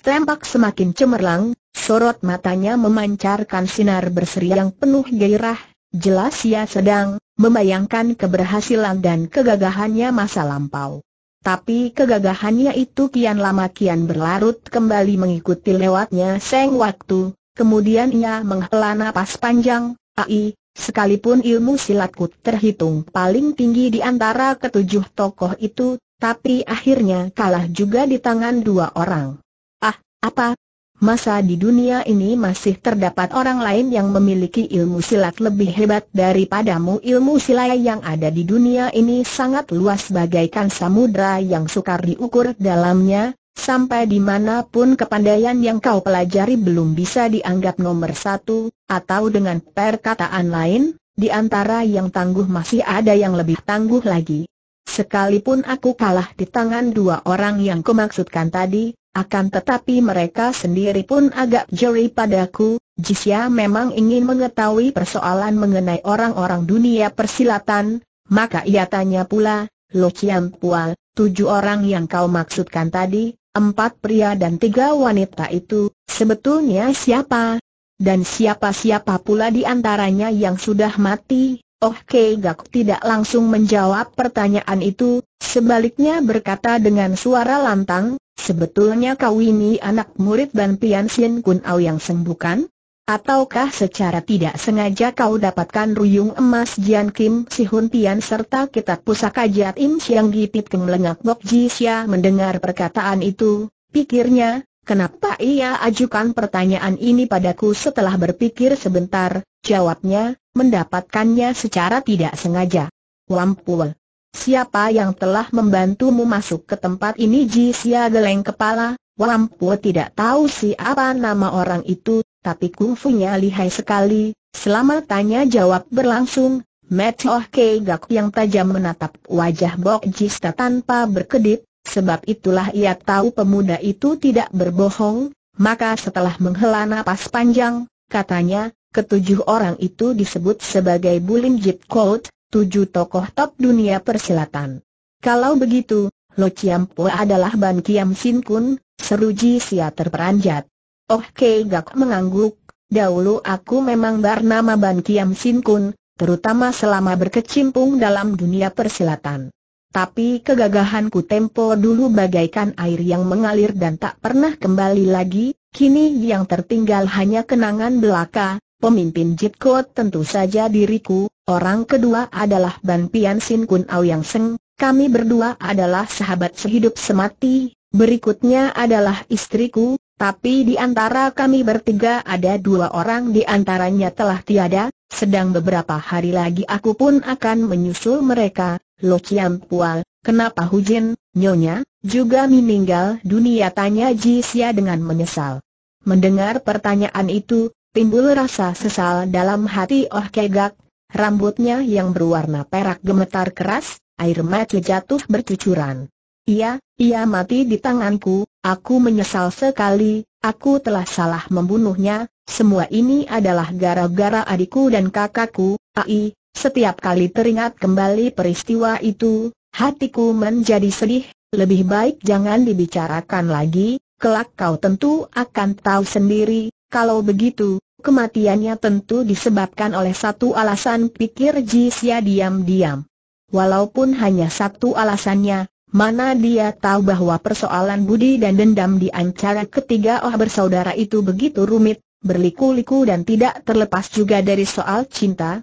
tampak semakin cemerlang, sorot matanya memancarkan sinar berseri yang penuh gairah, jelas ia sedang membayangkan keberhasilan dan kegagahannya masa lampau. Tapi kegagahannya itu kian lama kian berlarut kembali mengikuti lewatnya seng waktu, kemudian ia menghela napas panjang, ai, sekalipun ilmu silatku terhitung paling tinggi di antara ketujuh tokoh itu, tapi akhirnya kalah juga di tangan dua orang. Ah, apa, masa di dunia ini masih terdapat orang lain yang memiliki ilmu silat lebih hebat daripadamu ilmu silat yang ada di dunia ini sangat luas bagaikan samudra yang sukar diukur dalamnya, sampai dimanapun kepandaian yang kau pelajari belum bisa dianggap nomor satu, atau dengan perkataan lain, di antara yang tangguh masih ada yang lebih tangguh lagi. Sekalipun aku kalah di tangan dua orang yang kumaksudkan tadi, akan tetapi mereka sendiri pun agak jeri padaku, Jisya memang ingin mengetahui persoalan mengenai orang-orang dunia persilatan, maka ia tanya pula, Lo Chiang Pual, tujuh orang yang kau maksudkan tadi, empat pria dan tiga wanita itu, sebetulnya siapa? Dan siapa-siapa pula di antaranya yang sudah mati? Oh Kei Gak tidak langsung menjawab pertanyaan itu, sebaliknya berkata dengan suara lantang, Sebetulnya kau ini anak murid Ban Pian Sien Kun Au yang sembuhkan? Ataukah secara tidak sengaja kau dapatkan ruyung emas Jian Kim Si Hun Tian serta kitab pusaka Jiat Im Siang Gipit Keng Lengak Bok Ji Xia mendengar perkataan itu, pikirnya, kenapa ia ajukan pertanyaan ini padaku setelah berpikir sebentar, jawabnya, mendapatkannya secara tidak sengaja. Wampul. Siapa yang telah membantumu masuk ke tempat ini Ji Xia geleng kepala, Wampu tidak tahu siapa nama orang itu, tapi kungfunya lihai sekali, selama tanya jawab berlangsung, Matt Kei Gak yang tajam menatap wajah Bok Jista tanpa berkedip, sebab itulah ia tahu pemuda itu tidak berbohong, maka setelah menghela napas panjang, katanya, ketujuh orang itu disebut sebagai Bulim Jit Kout, tujuh tokoh top dunia persilatan. Kalau begitu, Lo Chiam Po adalah Ban Kiam Sin Kun, seru Ji Sia terperanjat. Oh Kei Gak mengangguk, dahulu aku memang bernama Ban Kiam Sin Kun, terutama selama berkecimpung dalam dunia persilatan. Tapi kegagahanku tempo dulu bagaikan air yang mengalir dan tak pernah kembali lagi, kini yang tertinggal hanya kenangan belaka, pemimpin Jitko tentu saja diriku, Orang kedua adalah Ban Pian Sin Kun Aoyang Seng, kami berdua adalah sahabat sehidup semati, berikutnya adalah istriku, tapi di antara kami bertiga ada dua orang di antaranya telah tiada, sedang beberapa hari lagi aku pun akan menyusul mereka, Lo Chiam Pual, kenapa Hujin, Nyonya, juga meninggal dunia tanya Ji Xia dengan menyesal. Mendengar pertanyaan itu, timbul rasa sesal dalam hati Oh Kegak, Rambutnya yang berwarna perak gemetar keras, air mata jatuh bercucuran. Ia, ia mati di tanganku, aku menyesal sekali, aku telah salah membunuhnya, semua ini adalah gara-gara adikku dan kakakku, ai, setiap kali teringat kembali peristiwa itu, hatiku menjadi sedih, lebih baik jangan dibicarakan lagi, kelak kau tentu akan tahu sendiri, kalau begitu, kematiannya tentu disebabkan oleh satu alasan pikir Xia diam-diam. Walaupun hanya satu alasannya, mana dia tahu bahwa persoalan budi dan dendam di antara ketiga oh bersaudara itu begitu rumit, berliku-liku dan tidak terlepas juga dari soal cinta?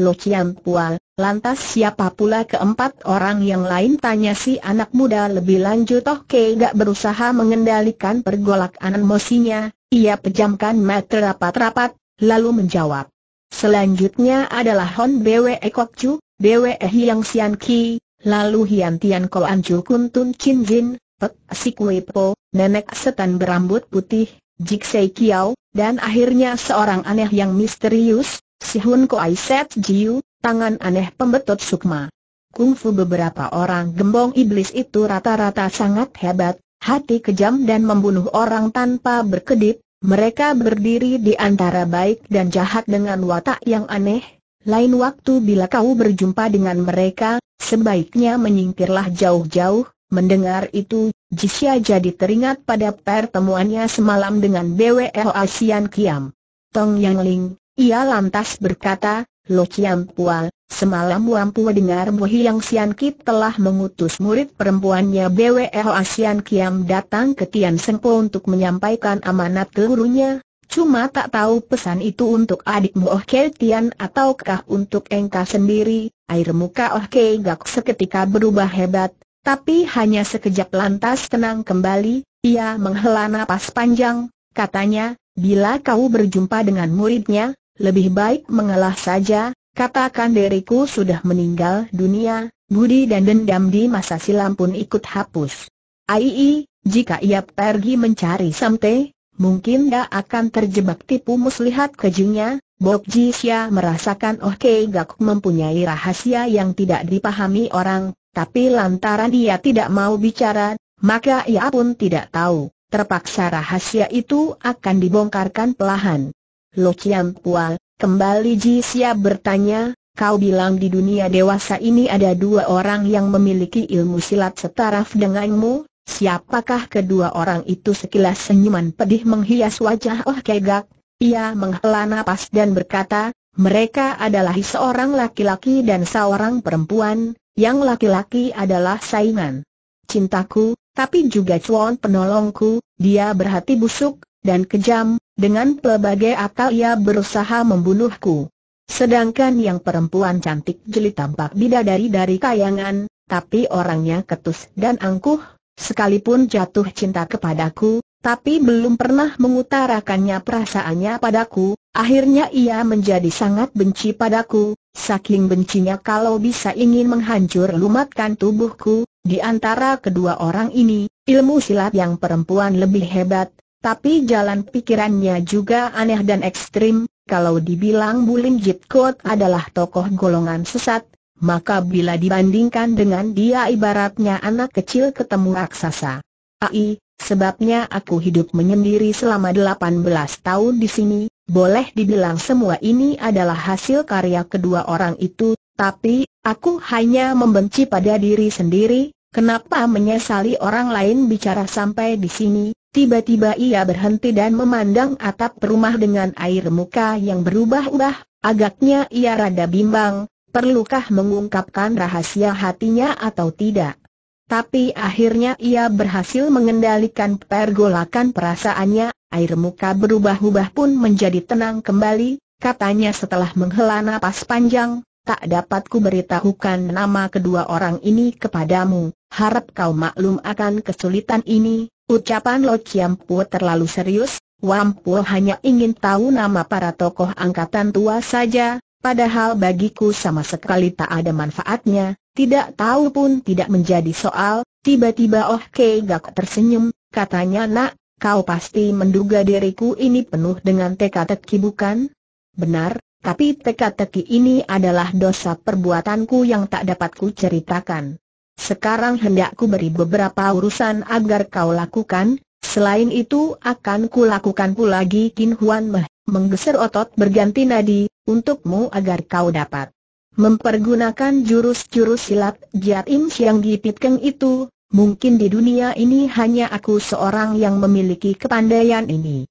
Lo Chiam Pual, lantas siapa pula keempat orang yang lain tanya si anak muda lebih lanjut Oh Kei gak berusaha mengendalikan pergolakan emosinya, ia pejamkan mata rapat-rapat, lalu menjawab. Selanjutnya adalah Hon Bwe Kok Chu, Bwe Hiang Sian Ki, lalu Hian Tian Ko An Chu Kun Tun Chin Jin, Pek Si Kui Po, Nenek Setan Berambut Putih, Jik Sei Kiao, dan akhirnya seorang aneh yang misterius, Si Hun Ko Ai Set Jiu, tangan aneh pembetot sukma. Kungfu beberapa orang gembong iblis itu rata-rata sangat hebat, hati kejam dan membunuh orang tanpa berkedip, mereka berdiri di antara baik dan jahat dengan watak yang aneh, lain waktu bila kau berjumpa dengan mereka, sebaiknya menyingkirlah jauh-jauh, mendengar itu, Jisya jadi teringat pada pertemuannya semalam dengan BWL Asian Kiam. Tong Yang Ling, ia lantas berkata, Lo Kiam Pual, Semalam Wampu dengar Muhi Yang Sian Kit telah mengutus murid perempuannya BWL e Asian Kiam datang ke Tian Sengpo untuk menyampaikan amanat ke gurunya, cuma tak tahu pesan itu untuk adikmu Oh Kei Tian ataukah untuk Engka sendiri, air muka Oh Kei Gak seketika berubah hebat, tapi hanya sekejap lantas tenang kembali, ia menghela napas panjang, katanya, bila kau berjumpa dengan muridnya, lebih baik mengalah saja, Katakan diriku sudah meninggal dunia, budi dan dendam di masa silam pun ikut hapus. Aii, jika ia pergi mencari Samte, mungkin dia akan terjebak tipu muslihat kejunya. Bok Jisya merasakan Oh Kei Gak mempunyai rahasia yang tidak dipahami orang, tapi lantaran ia tidak mau bicara, maka ia pun tidak tahu. Terpaksa rahasia itu akan dibongkarkan pelahan. Lo Chiang Pual, Kembali Ji Xia bertanya, kau bilang di dunia dewasa ini ada dua orang yang memiliki ilmu silat setaraf denganmu, siapakah kedua orang itu sekilas senyuman pedih menghias wajah Oh Kegak, ia menghela napas dan berkata, mereka adalah seorang laki-laki dan seorang perempuan, yang laki-laki adalah saingan. Cintaku, tapi juga cuan penolongku, dia berhati busuk, dan kejam, dengan pelbagai akal ia berusaha membunuhku. Sedangkan yang perempuan cantik jeli tampak bidadari dari kayangan, tapi orangnya ketus dan angkuh, sekalipun jatuh cinta kepadaku, tapi belum pernah mengutarakannya perasaannya padaku, akhirnya ia menjadi sangat benci padaku, saking bencinya kalau bisa ingin menghancur lumatkan tubuhku, di antara kedua orang ini, ilmu silat yang perempuan lebih hebat, tapi jalan pikirannya juga aneh dan ekstrim, kalau dibilang Bulim Jitkot adalah tokoh golongan sesat, maka bila dibandingkan dengan dia ibaratnya anak kecil ketemu raksasa. Ai, sebabnya aku hidup menyendiri selama 18 tahun di sini, boleh dibilang semua ini adalah hasil karya kedua orang itu, tapi, aku hanya membenci pada diri sendiri, kenapa menyesali orang lain bicara sampai di sini, Tiba-tiba ia berhenti dan memandang atap rumah dengan air muka yang berubah-ubah, agaknya ia rada bimbang, perlukah mengungkapkan rahasia hatinya atau tidak. Tapi akhirnya ia berhasil mengendalikan pergolakan perasaannya, air muka berubah-ubah pun menjadi tenang kembali, katanya setelah menghela napas panjang, tak dapat ku beritahukan nama kedua orang ini kepadamu, harap kau maklum akan kesulitan ini, Ucapan Lo Chiam terlalu serius, Wampu hanya ingin tahu nama para tokoh angkatan tua saja, padahal bagiku sama sekali tak ada manfaatnya, tidak tahu pun tidak menjadi soal, tiba-tiba Oh Kei Gak tersenyum, katanya nak, kau pasti menduga diriku ini penuh dengan teka-teki bukan? Benar, tapi teka-teki ini adalah dosa perbuatanku yang tak dapat ku ceritakan. Sekarang hendakku beri beberapa urusan agar kau lakukan, selain itu akan kulakukan pula lagi. Kin Huan Meh, menggeser otot berganti nadi, untukmu agar kau dapat mempergunakan jurus-jurus silat Jiat Im Siang Gi Pit Keng itu, mungkin di dunia ini hanya aku seorang yang memiliki kepandaian ini.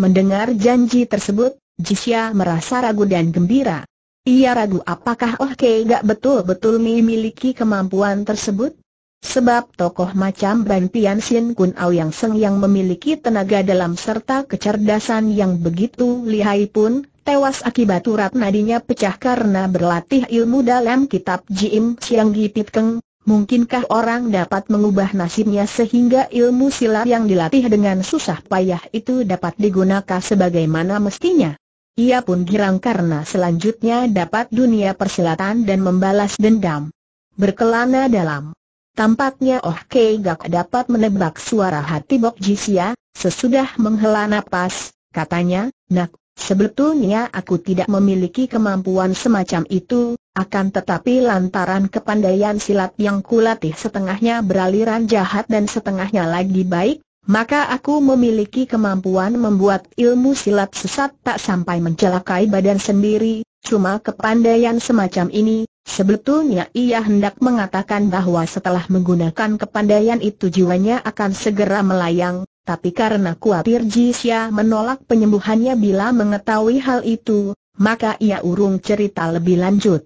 Mendengar janji tersebut, Jisya merasa ragu dan gembira. Ia ragu apakah Oh Kei gak betul-betul memiliki kemampuan tersebut? Sebab tokoh macam Ban Pian Sin Kun Au Yang Seng yang memiliki tenaga dalam serta kecerdasan yang begitu lihai pun, tewas akibat urat nadinya pecah karena berlatih ilmu dalam kitab Jim Siang Gipit Keng. Mungkinkah orang dapat mengubah nasibnya sehingga ilmu silat yang dilatih dengan susah payah itu dapat digunakan sebagaimana mestinya? Ia pun girang karena selanjutnya dapat dunia persilatan dan membalas dendam. Berkelana dalam. Tampaknya Oh Kei Gak dapat menebak suara hati Bok Jisia, sesudah menghela napas, katanya, nak, sebetulnya aku tidak memiliki kemampuan semacam itu, akan tetapi lantaran kepandaian silat yang kulatih setengahnya beraliran jahat dan setengahnya lagi baik, maka aku memiliki kemampuan membuat ilmu silat sesat tak sampai mencelakai badan sendiri, cuma kepandaian semacam ini, sebetulnya ia hendak mengatakan bahwa setelah menggunakan kepandaian itu jiwanya akan segera melayang, tapi karena kuatir Jisya menolak penyembuhannya bila mengetahui hal itu, maka ia urung cerita lebih lanjut.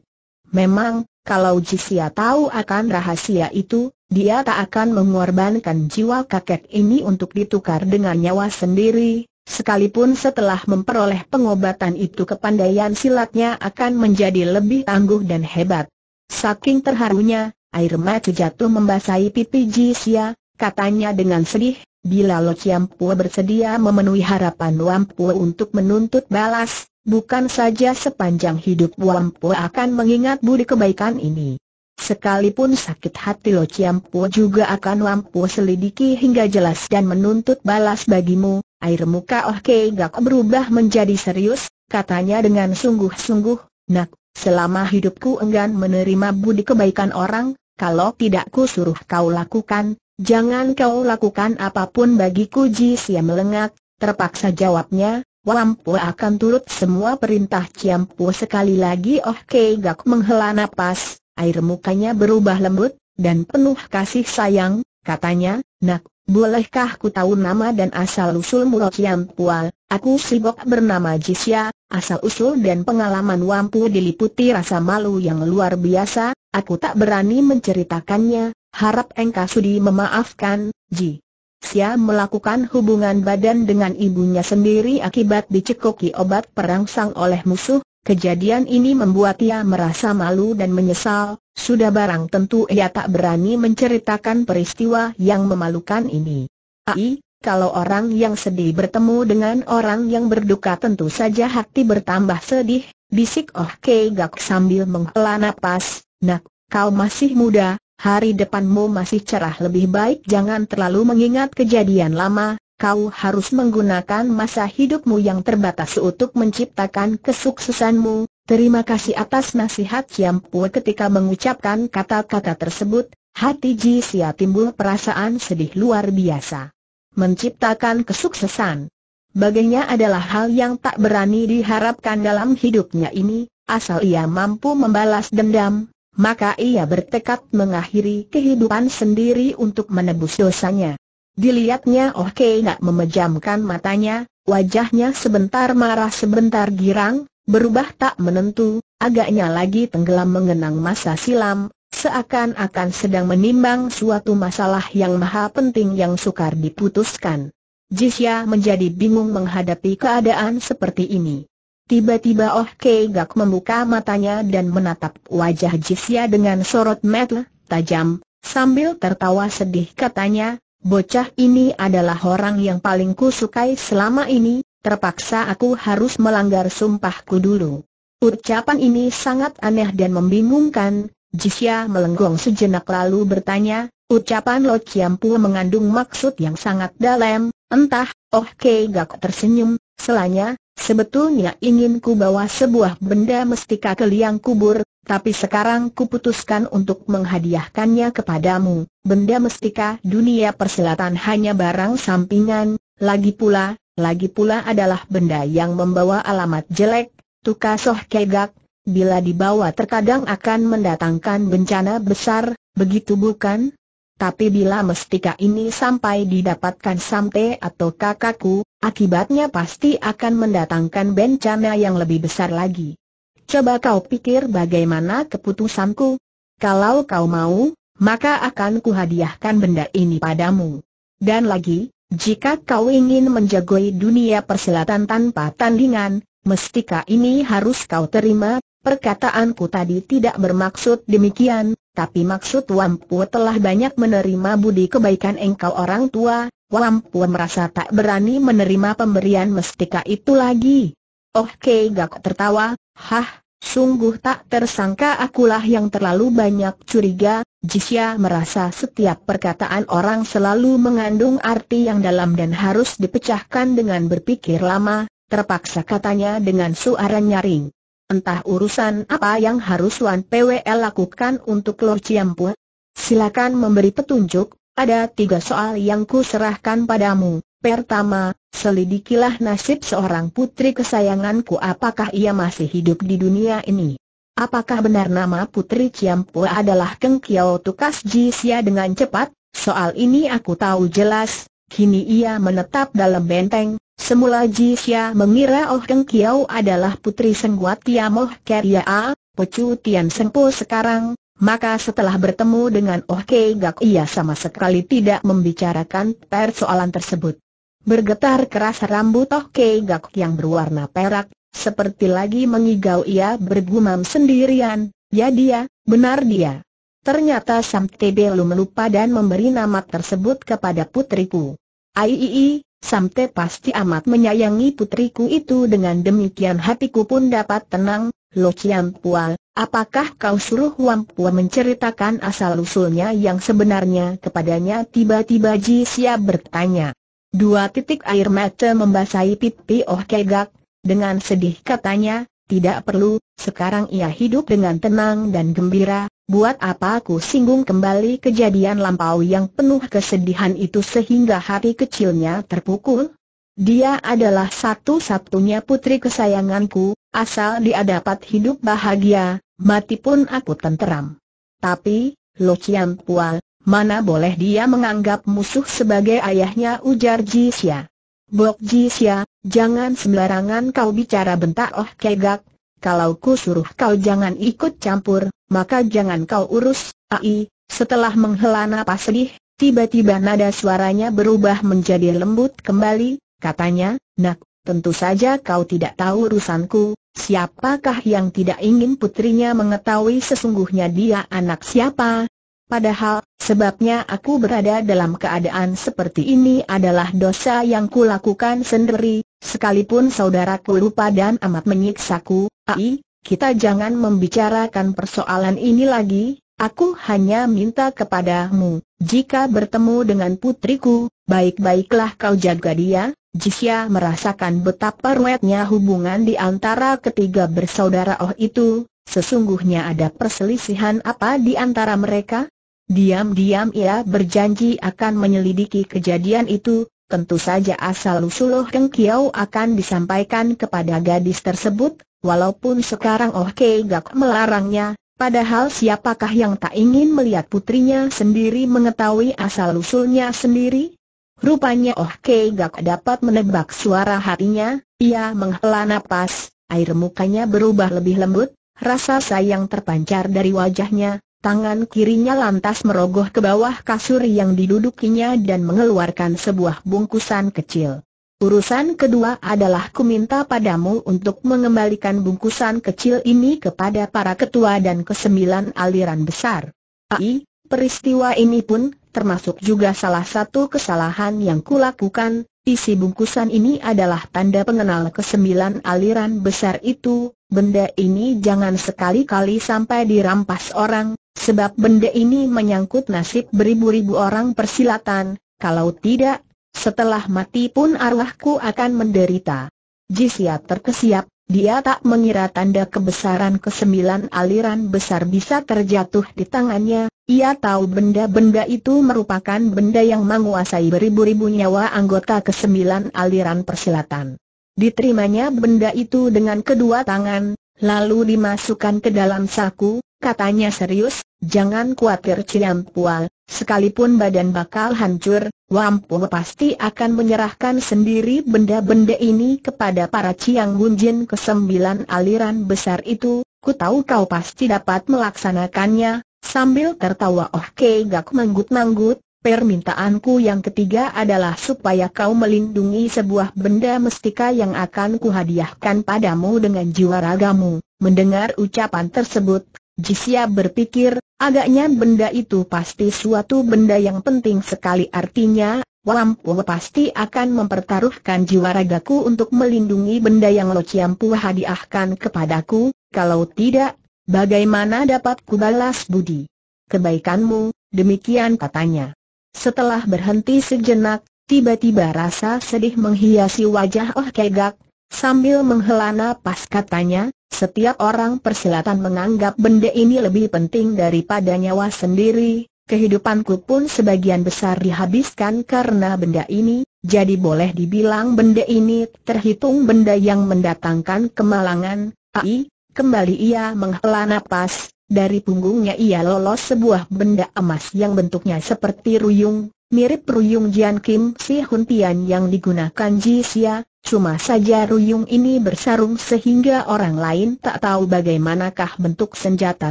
Memang, kalau Jisya tahu akan rahasia itu, dia tak akan mengorbankan jiwa kakek ini untuk ditukar dengan nyawa sendiri, sekalipun setelah memperoleh pengobatan itu kepandaian silatnya akan menjadi lebih tangguh dan hebat. Saking terharunya, air mata jatuh membasahi pipi Jisia, katanya dengan sedih, bila Lo Chiampua bersedia memenuhi harapan Wampua untuk menuntut balas, bukan saja sepanjang hidup Wampua akan mengingat budi kebaikan ini. Sekalipun sakit hati Lo Ciampu juga akan wampu selidiki hingga jelas dan menuntut balas bagimu, air muka Oh Kei Gak berubah menjadi serius, katanya dengan sungguh-sungguh, nak, selama hidupku enggan menerima budi kebaikan orang, kalau tidak ku suruh kau lakukan, jangan kau lakukan apapun bagiku Ji Sia melengak, terpaksa jawabnya, Wampu akan turut semua perintah Ciampu sekali lagi Oh Kei Gak menghela nafas. Air mukanya berubah lembut, dan penuh kasih sayang, katanya, nak, bolehkah ku tahu nama dan asal-usul Murociam Pual? Aku sibuk bernama Jisya, asal-usul dan pengalaman Wampu diliputi rasa malu yang luar biasa, aku tak berani menceritakannya, harap engkau sudi memaafkan, Ji. Sia melakukan hubungan badan dengan ibunya sendiri akibat dicekoki obat perangsang oleh musuh, Kejadian ini membuat ia merasa malu dan menyesal, sudah barang tentu ia tak berani menceritakan peristiwa yang memalukan ini. Ai, kalau orang yang sedih bertemu dengan orang yang berduka tentu saja hati bertambah sedih, bisik Oh Kei Gak sambil menghela napas, nak, kau masih muda, hari depanmu masih cerah lebih baik jangan terlalu mengingat kejadian lama, kau harus menggunakan masa hidupmu yang terbatas untuk menciptakan kesuksesanmu. Terima kasih atas nasihat Siam Pue ketika mengucapkan kata-kata tersebut, hati Ji Sia timbul perasaan sedih luar biasa. Menciptakan kesuksesan. Baginya adalah hal yang tak berani diharapkan dalam hidupnya ini, asal ia mampu membalas dendam, maka ia bertekad mengakhiri kehidupan sendiri untuk menebus dosanya. Dilihatnya Oh Kei memejamkan matanya, wajahnya sebentar marah sebentar girang, berubah tak menentu, agaknya lagi tenggelam mengenang masa silam, seakan-akan sedang menimbang suatu masalah yang maha penting yang sukar diputuskan. Jisya menjadi bingung menghadapi keadaan seperti ini. Tiba-tiba Oh Kei Gak membuka matanya dan menatap wajah Jisya dengan sorot mata tajam, sambil tertawa sedih katanya, Bocah ini adalah orang yang paling kusukai selama ini, terpaksa aku harus melanggar sumpahku dulu. Ucapan ini sangat aneh dan membingungkan, Jisya melenggong sejenak lalu bertanya, ucapan Lo Chiampu mengandung maksud yang sangat dalam, entah, Oh Kei Gak tersenyum, selanya, Sebetulnya ingin ku bawa sebuah benda mestika ke liang kubur, tapi sekarang ku putuskan untuk menghadiahkannya kepadamu. Benda mestika dunia perselatan hanya barang sampingan, lagi pula, lagi pula adalah benda yang membawa alamat jelek, tukasoh kegak, bila dibawa terkadang akan mendatangkan bencana besar, begitu bukan? Tapi bila mestika ini sampai didapatkan sampai atau kakakku, akibatnya pasti akan mendatangkan bencana yang lebih besar lagi. Coba kau pikir bagaimana keputusanku? Kalau kau mau, maka akan kuhadiahkan benda ini padamu. Dan lagi, jika kau ingin menjagoi dunia persilatan tanpa tandingan, mestika ini harus kau terima, perkataanku tadi tidak bermaksud demikian, tapi maksud Wampu telah banyak menerima budi kebaikan engkau orang tua, Wampu merasa tak berani menerima pemberian mestika itu lagi. Oh Kei Gak tertawa, hah, sungguh tak tersangka akulah yang terlalu banyak curiga, Jisya merasa setiap perkataan orang selalu mengandung arti yang dalam dan harus dipecahkan dengan berpikir lama, terpaksa katanya dengan suara nyaring. Entah urusan apa yang harus Wan PWL lakukan untuk Lord Ciampu, silakan memberi petunjuk, ada tiga soal yang ku serahkan padamu. Pertama, selidikilah nasib seorang putri kesayanganku apakah ia masih hidup di dunia ini. Apakah benar nama putri Ciampu adalah Keng Kiao Tukas Jisya dengan cepat? Soal ini aku tahu jelas, kini ia menetap dalam benteng. Semula Jisya mengira Oh Keng Kiao adalah putri Sengguat Tiamoh Keria, Pecu Tian Sengpo sekarang, maka setelah bertemu dengan Oh Kei Gak ia sama sekali tidak membicarakan persoalan tersebut. Bergetar keras rambut Oh Kei Gak yang berwarna perak, seperti lagi mengigau ia bergumam sendirian, ya dia, benar dia. Ternyata Sam belum lupa dan memberi nama tersebut kepada putriku. Aiii, Samte pasti amat menyayangi putriku itu dengan demikian hatiku pun dapat tenang, Lo Chiam Pua, apakah kau suruh Wang Pua menceritakan asal-usulnya yang sebenarnya kepadanya? Tiba-tiba Ji Sia bertanya. Dua titik air mata membasahi pipi Oh Kegak, dengan sedih katanya, tidak perlu, sekarang ia hidup dengan tenang dan gembira, buat apa aku singgung kembali kejadian lampau yang penuh kesedihan itu sehingga hati kecilnya terpukul? Dia adalah satu-satunya putri kesayanganku, Asal dia dapat hidup bahagia, mati pun aku tenteram. Tapi, Lo Chiang Pua, mana boleh dia menganggap musuh sebagai ayahnya ujar Xia. Bok Xia, jangan sembarangan kau bicara bentak Oh Kegak, kalau ku suruh kau jangan ikut campur, maka jangan kau urus, ai, setelah menghela napas sedih, tiba-tiba nada suaranya berubah menjadi lembut kembali, katanya, nak, tentu saja kau tidak tahu urusanku, Siapakah yang tidak ingin putrinya mengetahui sesungguhnya dia anak siapa? Padahal, sebabnya aku berada dalam keadaan seperti ini adalah dosa yang kulakukan sendiri, sekalipun saudaraku lupa dan amat menyiksaku, ai, kita jangan membicarakan persoalan ini lagi, aku hanya minta kepadamu, jika bertemu dengan putriku, baik-baiklah kau jaga dia, Jisya merasakan betapa ruwetnya hubungan di antara ketiga bersaudara Oh itu, sesungguhnya ada perselisihan apa di antara mereka? Diam-diam ia berjanji akan menyelidiki kejadian itu, tentu saja asal-usul Oh Keng Kiau akan disampaikan kepada gadis tersebut, walaupun sekarang Oh Kei Gak melarangnya, Padahal siapakah yang tak ingin melihat putrinya sendiri mengetahui asal-usulnya sendiri? Rupanya Oh Kei Gak dapat menebak suara hatinya, ia menghela napas, air mukanya berubah lebih lembut, rasa sayang terpancar dari wajahnya, tangan kirinya lantas merogoh ke bawah kasur yang didudukinya dan mengeluarkan sebuah bungkusan kecil. Urusan kedua adalah kuminta padamu untuk mengembalikan bungkusan kecil ini kepada para ketua dan kesembilan aliran besar. Ai, peristiwa ini pun termasuk juga salah satu kesalahan yang kulakukan, isi bungkusan ini adalah tanda pengenal kesembilan aliran besar itu, benda ini jangan sekali-kali sampai dirampas orang, sebab benda ini menyangkut nasib beribu-ribu orang persilatan, kalau tidak, setelah mati pun arwahku akan menderita. Jisya terkesiap, dia tak mengira tanda kebesaran kesembilan aliran besar bisa terjatuh di tangannya, ia tahu benda-benda itu merupakan benda yang menguasai beribu-ribu nyawa anggota kesembilan aliran persilatan. Diterimanya benda itu dengan kedua tangan, lalu dimasukkan ke dalam saku, katanya serius, jangan khawatir Ciampual, sekalipun badan bakal hancur, Wampu pasti akan menyerahkan sendiri benda-benda ini kepada para Ciang Hunjin kesembilan aliran besar itu, ku tahu kau pasti dapat melaksanakannya, Sambil tertawa Oh Kei Gak manggut-manggut, permintaanku yang ketiga adalah supaya kau melindungi sebuah benda mestika yang akan kuhadiahkan padamu dengan jiwa ragamu. Mendengar ucapan tersebut, Jisya berpikir, agaknya benda itu pasti suatu benda yang penting sekali artinya, Wampu pasti akan mempertaruhkan jiwa ragaku untuk melindungi benda yang Lo hadiahkan kepadaku, kalau tidak, Bagaimana dapat kubalas budi? Kebaikanmu, demikian katanya. Setelah berhenti sejenak, tiba-tiba rasa sedih menghiasi wajah Oh Kegak, sambil menghela napas katanya, setiap orang persilatan menganggap benda ini lebih penting daripada nyawa sendiri, kehidupanku pun sebagian besar dihabiskan karena benda ini, jadi boleh dibilang benda ini terhitung benda yang mendatangkan kemalangan, ai, Kembali ia menghela nafas dari punggungnya ia lolos sebuah benda emas yang bentuknya seperti ruyung, mirip ruyung Jian Kim Si Hun yang digunakan Ji Xia, cuma saja ruyung ini bersarung sehingga orang lain tak tahu bagaimanakah bentuk senjata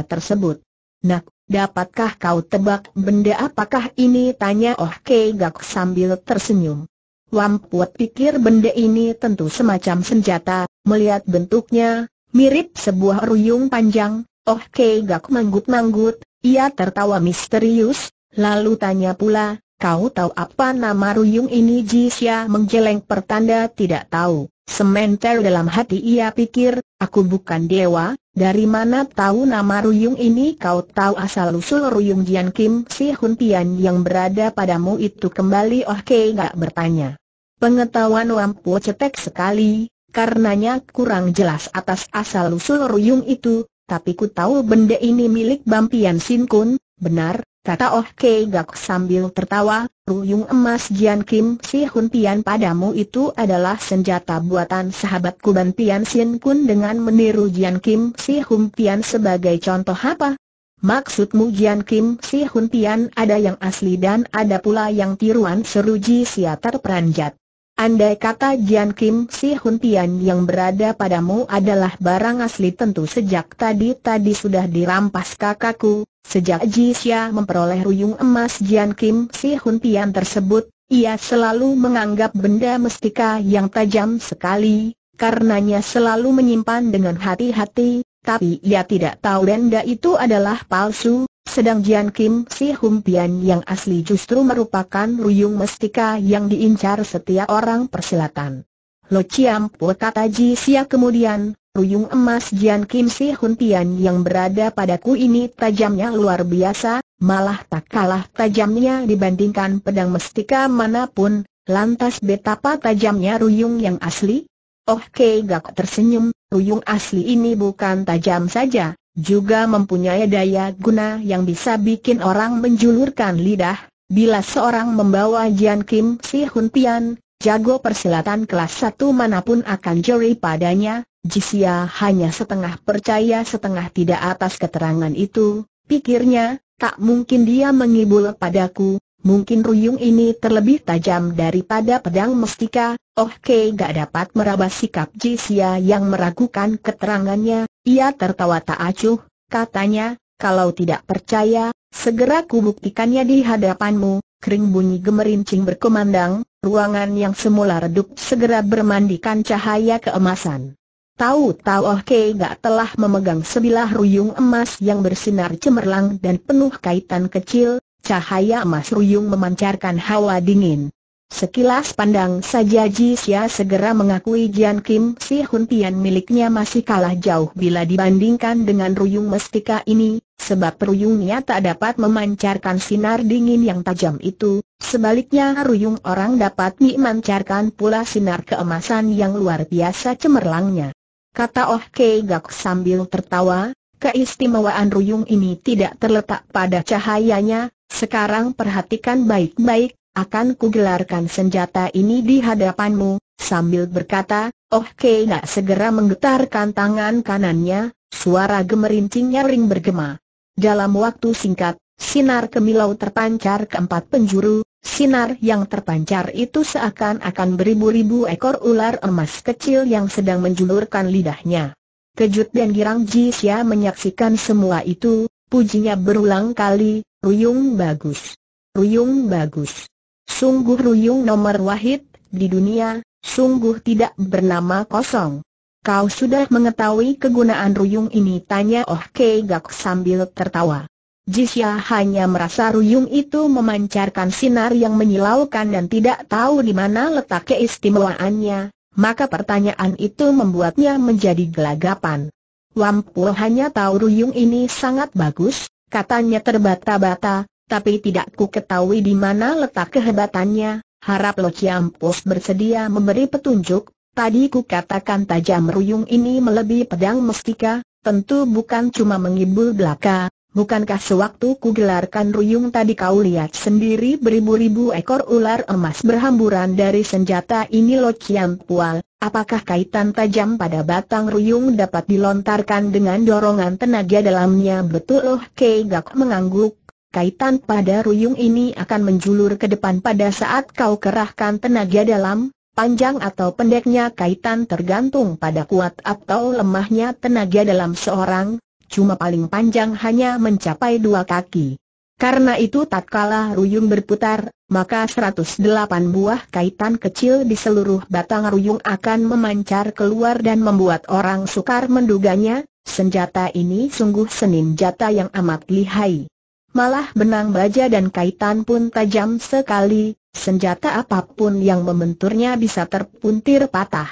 tersebut. Nak, dapatkah kau tebak benda apakah ini? Tanya Oh Kei Gak sambil tersenyum. Wampuat pikir benda ini tentu semacam senjata, melihat bentuknya, mirip sebuah ruyung panjang, Oh Kei Gak manggut-manggut, ia tertawa misterius, lalu tanya pula, kau tahu apa nama ruyung ini Jisya menjeleng pertanda tidak tahu. Sementer dalam hati ia pikir, aku bukan dewa, dari mana tahu nama ruyung ini kau tahu asal-usul ruyung Jian Kim Si Hun Pian yang berada padamu itu kembali Oh Kei Gak bertanya. Pengetahuan Wampu cetek sekali, karenanya kurang jelas atas asal-usul ruyung itu, tapi ku tahu benda ini milik Bampian Sin Kun, benar, kata Oh Kei Gak sambil tertawa, ruyung emas Jian Kim Si Hun Pian padamu itu adalah senjata buatan sahabatku Bampian Sin Kun dengan meniru Jian Kim Si Hun Pian sebagai contoh apa? Maksudmu Jian Kim Si Hun Pian ada yang asli dan ada pula yang tiruan Seruji Ji Siater Peranjat. Andai kata Jian Kim Si Hun Tian yang berada padamu adalah barang asli tentu sejak tadi-tadi sudah dirampas kakakku, sejak Jisya memperoleh ruyung emas Jian Kim Si Hun Tian tersebut, ia selalu menganggap benda mestika yang tajam sekali, karenanya selalu menyimpan dengan hati-hati, tapi ia tidak tahu benda itu adalah palsu, sedang Jian Kim Si Hum Pian yang asli justru merupakan ruyung mestika yang diincar setiap orang persilatan. Lo Chiam Po kata Ji Sia kemudian, ruyung emas Jian Kim Si humpian Pian yang berada padaku ini tajamnya luar biasa, malah tak kalah tajamnya dibandingkan pedang mestika manapun, lantas betapa tajamnya ruyung yang asli? Oh Kei Gak tersenyum, ruyung asli ini bukan tajam saja, juga mempunyai daya guna yang bisa bikin orang menjulurkan lidah. Bila seorang membawa Jian Kim Si Hun Pian, jago persilatan kelas 1 manapun akan jeri padanya, Jisia hanya setengah percaya setengah tidak atas keterangan itu, pikirnya, tak mungkin dia mengibul padaku, Mungkin ruyung ini terlebih tajam daripada pedang mestika, Oh Kei gak dapat meraba sikap Jisia yang meragukan keterangannya, ia tertawa tak acuh, katanya, kalau tidak percaya, segera kubuktikannya di hadapanmu, kering bunyi gemerincing berkumandang, ruangan yang semula redup segera bermandikan cahaya keemasan. Tahu-tahu Oh Kei Gak telah memegang sebilah ruyung emas yang bersinar cemerlang dan penuh kaitan kecil, cahaya emas ruyung memancarkan hawa dingin, Sekilas pandang saja Ji Xia segera mengakui Jian Kim Si Hun Tian miliknya masih kalah jauh bila dibandingkan dengan ruyung mestika ini, sebab ruyungnya tak dapat memancarkan sinar dingin yang tajam itu, sebaliknya ruyung orang dapat memancarkan pula sinar keemasan yang luar biasa cemerlangnya. Kata Oh Kei Gak sambil tertawa, keistimewaan ruyung ini tidak terletak pada cahayanya, sekarang perhatikan baik-baik, akan kugelarkan senjata ini di hadapanmu, sambil berkata, Oh Keina segera menggetarkan tangan kanannya, suara gemerincingnya ring bergema. Dalam waktu singkat, sinar kemilau terpancar ke empat penjuru, sinar yang terpancar itu seakan-akan beribu-ribu ekor ular emas kecil yang sedang menjulurkan lidahnya. Kejut dan girang Jisya menyaksikan semua itu, pujinya berulang kali, Ruyung bagus. Ruyung bagus. Sungguh Ruyung nomor wahid, di dunia, sungguh tidak bernama kosong. Kau sudah mengetahui kegunaan Ruyung ini tanya Oh Kei Gak sambil tertawa. Jisya hanya merasa Ruyung itu memancarkan sinar yang menyilaukan dan tidak tahu di mana letak keistimewaannya, maka pertanyaan itu membuatnya menjadi gelagapan. Wampu hanya tahu Ruyung ini sangat bagus, katanya terbata-bata, tapi tidak ku ketahui di mana letak kehebatannya, harap Lo Ciampus bersedia memberi petunjuk, tadi ku katakan tajam ruyung ini melebihi pedang mestika, tentu bukan cuma mengibul belaka, bukankah sewaktu ku gelarkan ruyung tadi kau lihat sendiri beribu-ribu ekor ular emas berhamburan dari senjata ini Lo Pual? apakah kaitan tajam pada batang ruyung dapat dilontarkan dengan dorongan tenaga dalamnya betul loh Kei Gak mengangguk, kaitan pada ruyung ini akan menjulur ke depan pada saat kau kerahkan tenaga dalam, panjang atau pendeknya kaitan tergantung pada kuat atau lemahnya tenaga dalam seorang, cuma paling panjang hanya mencapai dua kaki. Karena itu tak kalah ruyung berputar, maka 108 buah kaitan kecil di seluruh batang ruyung akan memancar keluar dan membuat orang sukar menduganya, senjata ini sungguh senin jata yang amat lihai. Malah benang baja dan kaitan pun tajam sekali, senjata apapun yang membenturnya bisa terpuntir patah.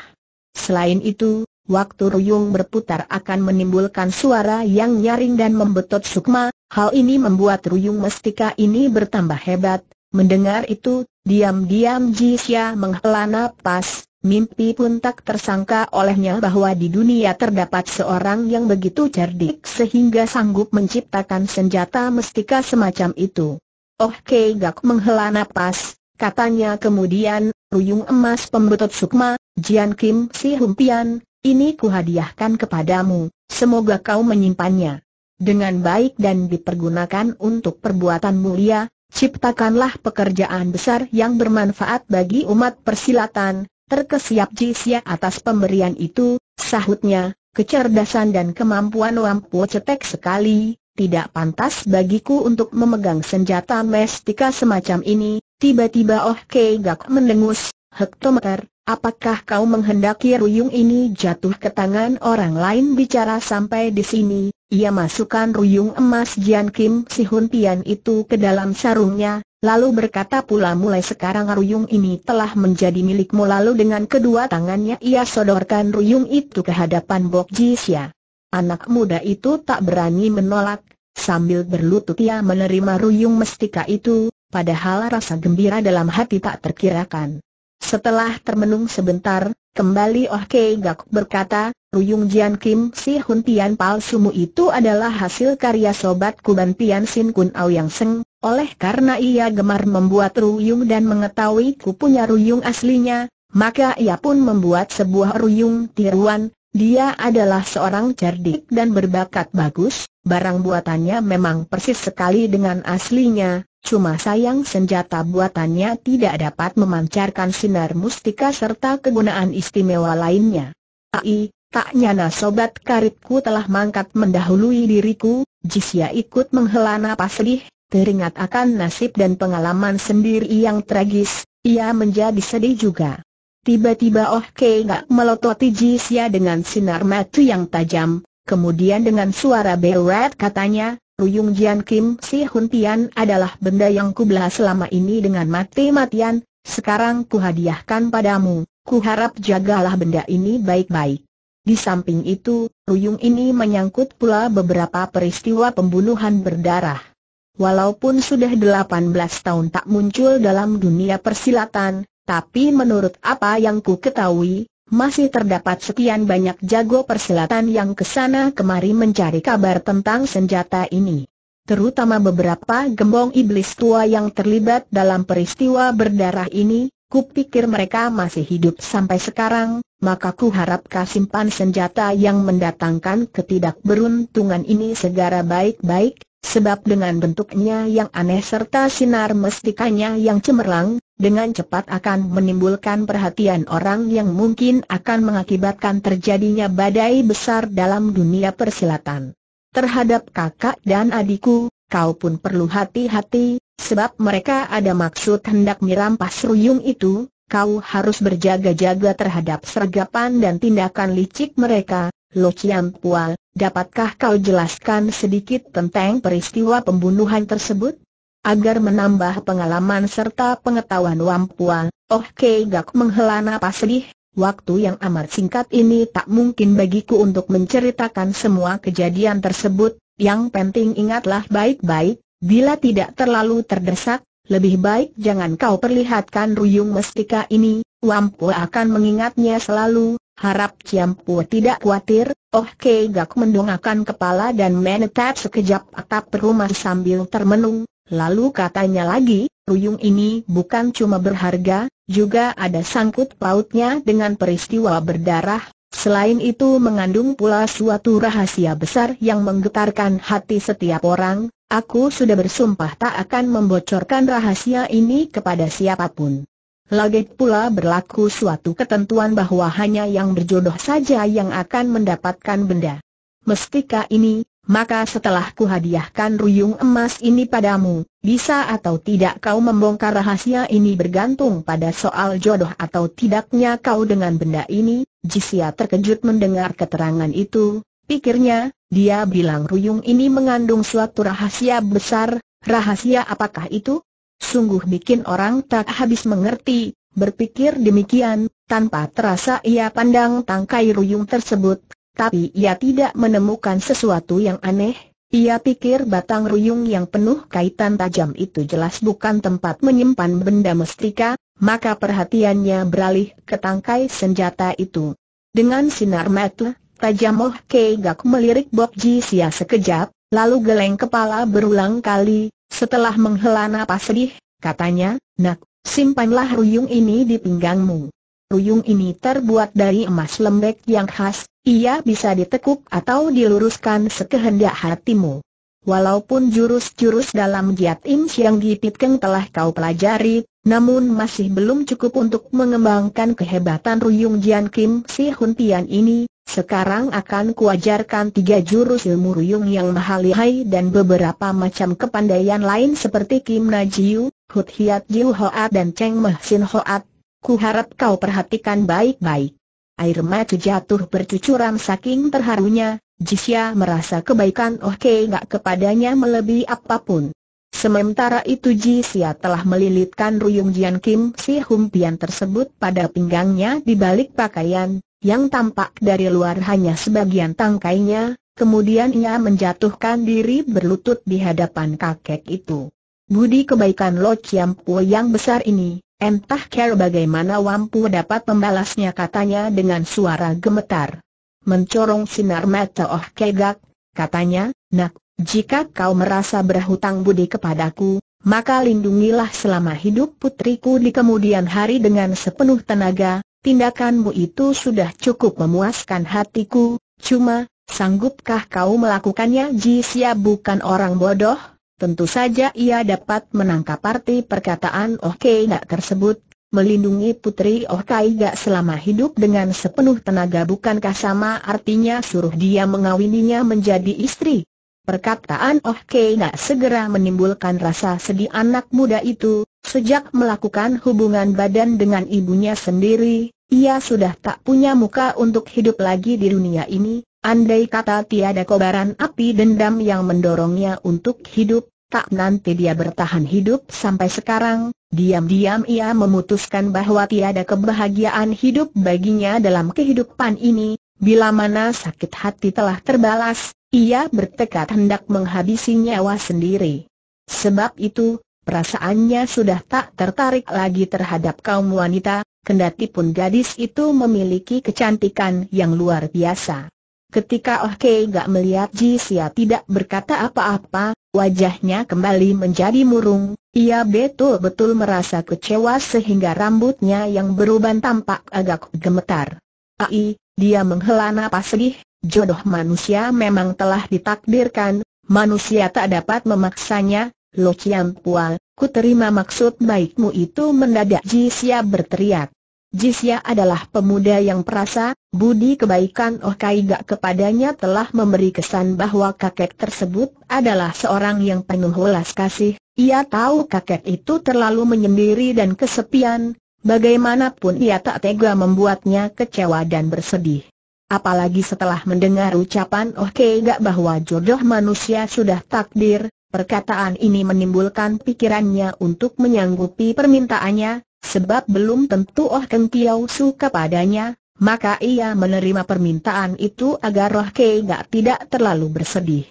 Selain itu, waktu ruyung berputar akan menimbulkan suara yang nyaring dan membetot sukma, hal ini membuat ruyung mestika ini bertambah hebat. Mendengar itu, diam-diam Jisya menghela napas, Mimpi pun tak tersangka olehnya bahwa di dunia terdapat seorang yang begitu cerdik sehingga sanggup menciptakan senjata mestika semacam itu. Oh Kei Gak menghela nafas, katanya kemudian, ruyung emas pembutut sukma, Jian Kim Si Humpian, ini kuhadiahkan kepadamu, semoga kau menyimpannya. Dengan baik dan dipergunakan untuk perbuatan mulia, ciptakanlah pekerjaan besar yang bermanfaat bagi umat persilatan, Terkesiap jisya atas pemberian itu, sahutnya, kecerdasan dan kemampuan Wampu cetek sekali, tidak pantas bagiku untuk memegang senjata mestika semacam ini, tiba-tiba Oh Kei Gak mendengus, hektometer, apakah kau menghendaki ruyung ini jatuh ke tangan orang lain bicara sampai di sini, ia masukkan ruyung emas Jian Kim Si Hun Pian itu ke dalam sarungnya, Lalu berkata pula mulai sekarang ruyung ini telah menjadi milikmu lalu dengan kedua tangannya ia sodorkan ruyung itu ke hadapan Bok Jisya. Anak muda itu tak berani menolak, sambil berlutut ia menerima ruyung mestika itu, padahal rasa gembira dalam hati tak terkirakan. Setelah termenung sebentar, kembali Oh Kei Gak berkata, Ruyung Jian Kim Si Hun Tian palsumu itu adalah hasil karya sobat Kuban Tian Sin Kun Ao Yang Seng, oleh karena ia gemar membuat ruyung dan mengetahui ku punya ruyung aslinya, maka ia pun membuat sebuah ruyung tiruan. Dia adalah seorang cerdik dan berbakat bagus, barang buatannya memang persis sekali dengan aslinya, cuma sayang senjata buatannya tidak dapat memancarkan sinar mustika serta kegunaan istimewa lainnya. Ai, tak nyana sobat karibku telah mangkat mendahului diriku, Jisya ikut menghela napas sedih, Teringat akan nasib dan pengalaman sendiri yang tragis, ia menjadi sedih juga. Tiba-tiba Oh Kei Gak melototi Xia dengan sinar mata yang tajam, kemudian dengan suara berat katanya, Ruyung Jian Kim Si Hun Tian adalah benda yang kubelah selama ini dengan mati-matian, sekarang kuhadiahkan padamu, kuharap jagalah benda ini baik-baik. Di samping itu, Ruyung ini menyangkut pula beberapa peristiwa pembunuhan berdarah. Walaupun sudah 18 tahun tak muncul dalam dunia persilatan, tapi menurut apa yang ku ketahui, masih terdapat sekian banyak jago persilatan yang kesana kemari mencari kabar tentang senjata ini. Terutama beberapa gembong iblis tua yang terlibat dalam peristiwa berdarah ini, ku pikir mereka masih hidup sampai sekarang, maka ku harap kau simpan senjata yang mendatangkan ketidakberuntungan ini segera baik-baik, Sebab dengan bentuknya yang aneh serta sinar mestikanya yang cemerlang, dengan cepat akan menimbulkan perhatian orang yang mungkin akan mengakibatkan terjadinya badai besar dalam dunia persilatan. Terhadap kakak dan adikku, kau pun perlu hati-hati, sebab mereka ada maksud hendak merampas ruyung itu, kau harus berjaga-jaga terhadap sergapan dan tindakan licik mereka, lociampual. Dapatkah kau jelaskan sedikit tentang peristiwa pembunuhan tersebut? Agar menambah pengalaman serta pengetahuan Wampuang, Oh Kei Gak menghela napas sedih, waktu yang amat singkat ini tak mungkin bagiku untuk menceritakan semua kejadian tersebut, yang penting ingatlah baik-baik, bila tidak terlalu terdesak, lebih baik jangan kau perlihatkan ruyung mestika ini, Wampu akan mengingatnya selalu, Harap Ciampu tidak khawatir, Oh Kei Gak mendongakkan kepala dan menetap sekejap atap rumah sambil termenung, lalu katanya lagi, Ruyung ini bukan cuma berharga, juga ada sangkut pautnya dengan peristiwa berdarah, selain itu mengandung pula suatu rahasia besar yang menggetarkan hati setiap orang, aku sudah bersumpah tak akan membocorkan rahasia ini kepada siapapun. Lagi pula berlaku suatu ketentuan bahwa hanya yang berjodoh saja yang akan mendapatkan benda. Mestika ini, maka setelah kuhadiahkan ruyung emas ini padamu, bisa atau tidak kau membongkar rahasia ini bergantung pada soal jodoh atau tidaknya kau dengan benda ini, Jisia terkejut mendengar keterangan itu, pikirnya, dia bilang ruyung ini mengandung suatu rahasia besar, rahasia apakah itu? sungguh bikin orang tak habis mengerti, berpikir demikian, tanpa terasa ia pandang tangkai ruyung tersebut, tapi ia tidak menemukan sesuatu yang aneh, ia pikir batang ruyung yang penuh kaitan tajam itu jelas bukan tempat menyimpan benda mestika, maka perhatiannya beralih ke tangkai senjata itu. Dengan sinar mata, tajam Oh Kei Gak melirik Bok Ji Sia sekejap, lalu geleng kepala berulang kali, setelah menghela napas sedih, katanya, nak, simpanlah ruyung ini di pinggangmu. Ruyung ini terbuat dari emas lembek yang khas, ia bisa ditekuk atau diluruskan sekehendak hatimu. Walaupun jurus-jurus dalam Giat Im Siang Keng telah kau pelajari, namun masih belum cukup untuk mengembangkan kehebatan Ruyung Jian Kim Si Hun Tian ini, sekarang akan kuajarkan tiga jurus ilmu Ruyung yang mahalihai dan beberapa macam kepandaian lain seperti Kim Na Jiu, Hut Hiat Jiu Hoat dan Cheng Meh Sin Hoat. Kuharap kau perhatikan baik-baik. Air mata jatuh bercucuran saking terharunya, Jisya merasa kebaikan Oh Kei gak kepadanya melebihi apapun. Sementara itu Jisya telah melilitkan Ruyung Jian Kim Si humpian tersebut pada pinggangnya di balik pakaian, yang tampak dari luar hanya sebagian tangkainya, kemudian ia menjatuhkan diri berlutut di hadapan kakek itu. Budi kebaikan Lo Chiam Pu yang besar ini, entah care bagaimana Wampu dapat membalasnya katanya dengan suara gemetar mencorong sinar mata Oh Kegak, katanya, nak, jika kau merasa berhutang budi kepadaku, maka lindungilah selama hidup putriku di kemudian hari dengan sepenuh tenaga, tindakanmu itu sudah cukup memuaskan hatiku, cuma, sanggupkah kau melakukannya Jisia bukan orang bodoh? Tentu saja ia dapat menangkap arti perkataan Oke oh Kegak tersebut, melindungi putri Oh gak selama hidup dengan sepenuh tenaga bukankah sama artinya suruh dia mengawininya menjadi istri? Perkataan Oh gak segera menimbulkan rasa sedih anak muda itu, sejak melakukan hubungan badan dengan ibunya sendiri, ia sudah tak punya muka untuk hidup lagi di dunia ini, andai kata tiada kobaran api dendam yang mendorongnya untuk hidup, tak nanti dia bertahan hidup sampai sekarang, Diam-diam ia memutuskan bahwa tiada kebahagiaan hidup baginya dalam kehidupan ini, bila mana sakit hati telah terbalas, ia bertekad hendak menghabisi nyawa sendiri. Sebab itu, perasaannya sudah tak tertarik lagi terhadap kaum wanita, kendati pun gadis itu memiliki kecantikan yang luar biasa. Ketika Oh Kei gak melihat Jisia tidak berkata apa-apa, wajahnya kembali menjadi murung, ia betul-betul merasa kecewa sehingga rambutnya yang beruban tampak agak gemetar. Ai, dia menghela napas sedih, jodoh manusia memang telah ditakdirkan, manusia tak dapat memaksanya, Lo Chiang Pua, ku terima maksud baikmu itu mendadak Jisia berteriak. Jisya adalah pemuda yang perasa, budi kebaikan Oh Kaiga kepadanya telah memberi kesan bahwa kakek tersebut adalah seorang yang penuh welas kasih, ia tahu kakek itu terlalu menyendiri dan kesepian, bagaimanapun ia tak tega membuatnya kecewa dan bersedih. Apalagi setelah mendengar ucapan Oh Kaiga bahwa jodoh manusia sudah takdir, perkataan ini menimbulkan pikirannya untuk menyanggupi permintaannya, Sebab belum tentu Oh Keng Kiau suka padanya, maka ia menerima permintaan itu agar Oh Kei Gak tidak terlalu bersedih.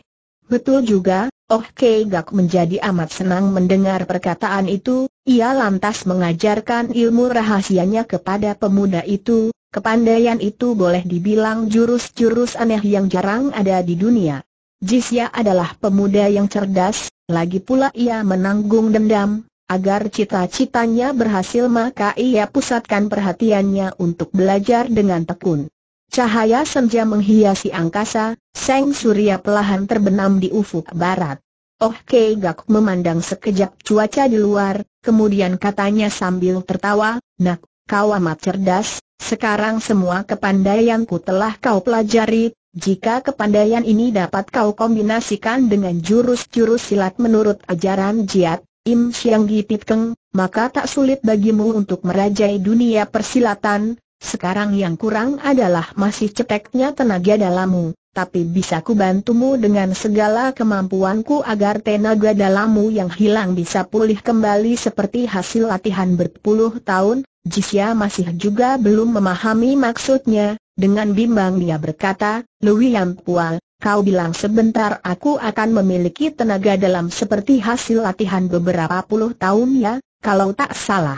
Betul juga, Oh Kei Gak menjadi amat senang mendengar perkataan itu, ia lantas mengajarkan ilmu rahasianya kepada pemuda itu, kepandaian itu boleh dibilang jurus-jurus aneh yang jarang ada di dunia. Jisya adalah pemuda yang cerdas, lagi pula ia menanggung dendam, Agar cita-citanya berhasil maka ia pusatkan perhatiannya untuk belajar dengan tekun. Cahaya senja menghiasi angkasa, seng surya pelahan terbenam di ufuk barat. Oh Kei Gak memandang sekejap cuaca di luar, kemudian katanya sambil tertawa, Nak, kau amat cerdas, sekarang semua kepandaianku telah kau pelajari, jika kepandaian ini dapat kau kombinasikan dengan jurus-jurus silat menurut ajaran Jiat, Im Siang Pit Keng, maka tak sulit bagimu untuk merajai dunia persilatan, sekarang yang kurang adalah masih ceteknya tenaga dalammu, tapi bisa ku bantumu dengan segala kemampuanku agar tenaga dalammu yang hilang bisa pulih kembali seperti hasil latihan berpuluh tahun, Jisya masih juga belum memahami maksudnya, dengan bimbang dia berkata, Lui Pual, Kau bilang sebentar aku akan memiliki tenaga dalam seperti hasil latihan beberapa puluh tahun ya, kalau tak salah.